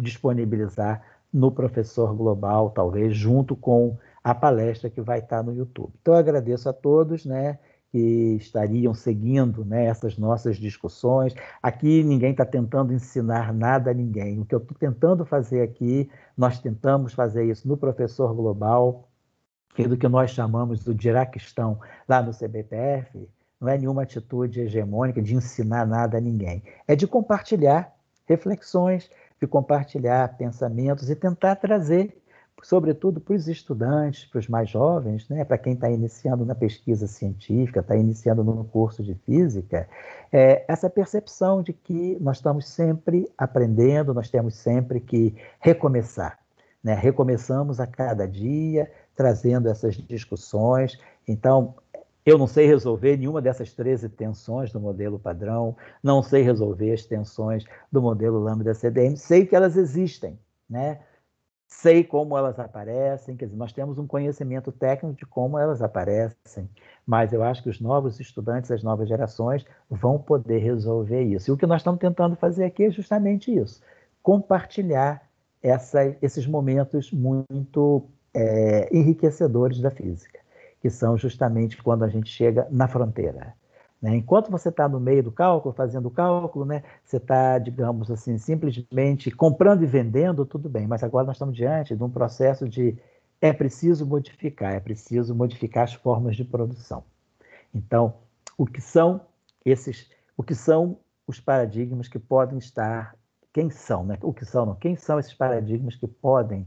disponibilizar no Professor Global, talvez, junto com a palestra que vai estar no YouTube. Então, eu agradeço a todos, né? que estariam seguindo né, essas nossas discussões. Aqui ninguém está tentando ensinar nada a ninguém. O que eu estou tentando fazer aqui, nós tentamos fazer isso no Professor Global, que do que nós chamamos do Diraquistão lá no CBPF, não é nenhuma atitude hegemônica de ensinar nada a ninguém. É de compartilhar reflexões, de compartilhar pensamentos e tentar trazer sobretudo para os estudantes, para os mais jovens, né, para quem está iniciando na pesquisa científica, está iniciando no curso de física, é essa percepção de que nós estamos sempre aprendendo, nós temos sempre que recomeçar. Né? Recomeçamos a cada dia, trazendo essas discussões. Então, eu não sei resolver nenhuma dessas 13 tensões do modelo padrão, não sei resolver as tensões do modelo lambda-CDM, sei que elas existem, né? sei como elas aparecem, quer dizer, nós temos um conhecimento técnico de como elas aparecem, mas eu acho que os novos estudantes, as novas gerações, vão poder resolver isso. E o que nós estamos tentando fazer aqui é justamente isso: compartilhar essa, esses momentos muito é, enriquecedores da física, que são justamente quando a gente chega na fronteira. Né? Enquanto você está no meio do cálculo, fazendo o cálculo, né? você está, digamos assim, simplesmente comprando e vendendo, tudo bem, mas agora nós estamos diante de um processo de é preciso modificar, é preciso modificar as formas de produção. Então, o que são esses, o que são os paradigmas que podem estar, quem são, né? O que são, não, quem são esses paradigmas que podem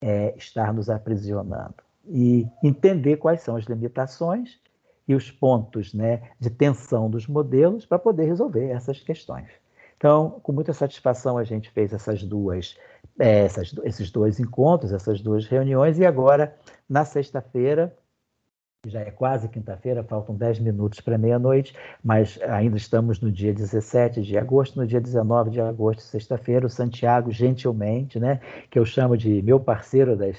é, estar nos aprisionando? E entender quais são as limitações e os pontos né, de tensão dos modelos para poder resolver essas questões. Então, com muita satisfação, a gente fez essas duas, é, essas, esses dois encontros, essas duas reuniões, e agora, na sexta-feira, já é quase quinta-feira, faltam 10 minutos para meia-noite, mas ainda estamos no dia 17 de agosto, no dia 19 de agosto, sexta-feira, o Santiago, gentilmente, né, que eu chamo de meu parceiro das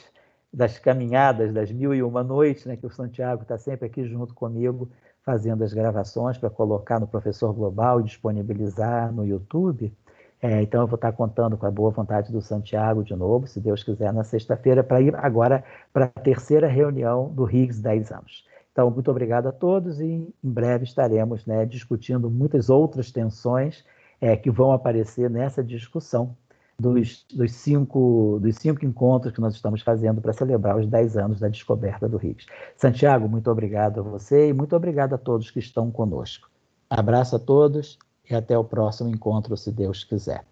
das caminhadas das mil e uma noites, né, que o Santiago está sempre aqui junto comigo fazendo as gravações para colocar no Professor Global e disponibilizar no YouTube. É, então eu vou estar tá contando com a boa vontade do Santiago de novo, se Deus quiser, na sexta-feira, para ir agora para a terceira reunião do RIGS 10 anos. Então, muito obrigado a todos e em breve estaremos né, discutindo muitas outras tensões é, que vão aparecer nessa discussão dos, dos, cinco, dos cinco encontros que nós estamos fazendo para celebrar os 10 anos da descoberta do Higgs. Santiago, muito obrigado a você e muito obrigado a todos que estão conosco. Abraço a todos e até o próximo encontro, se Deus quiser.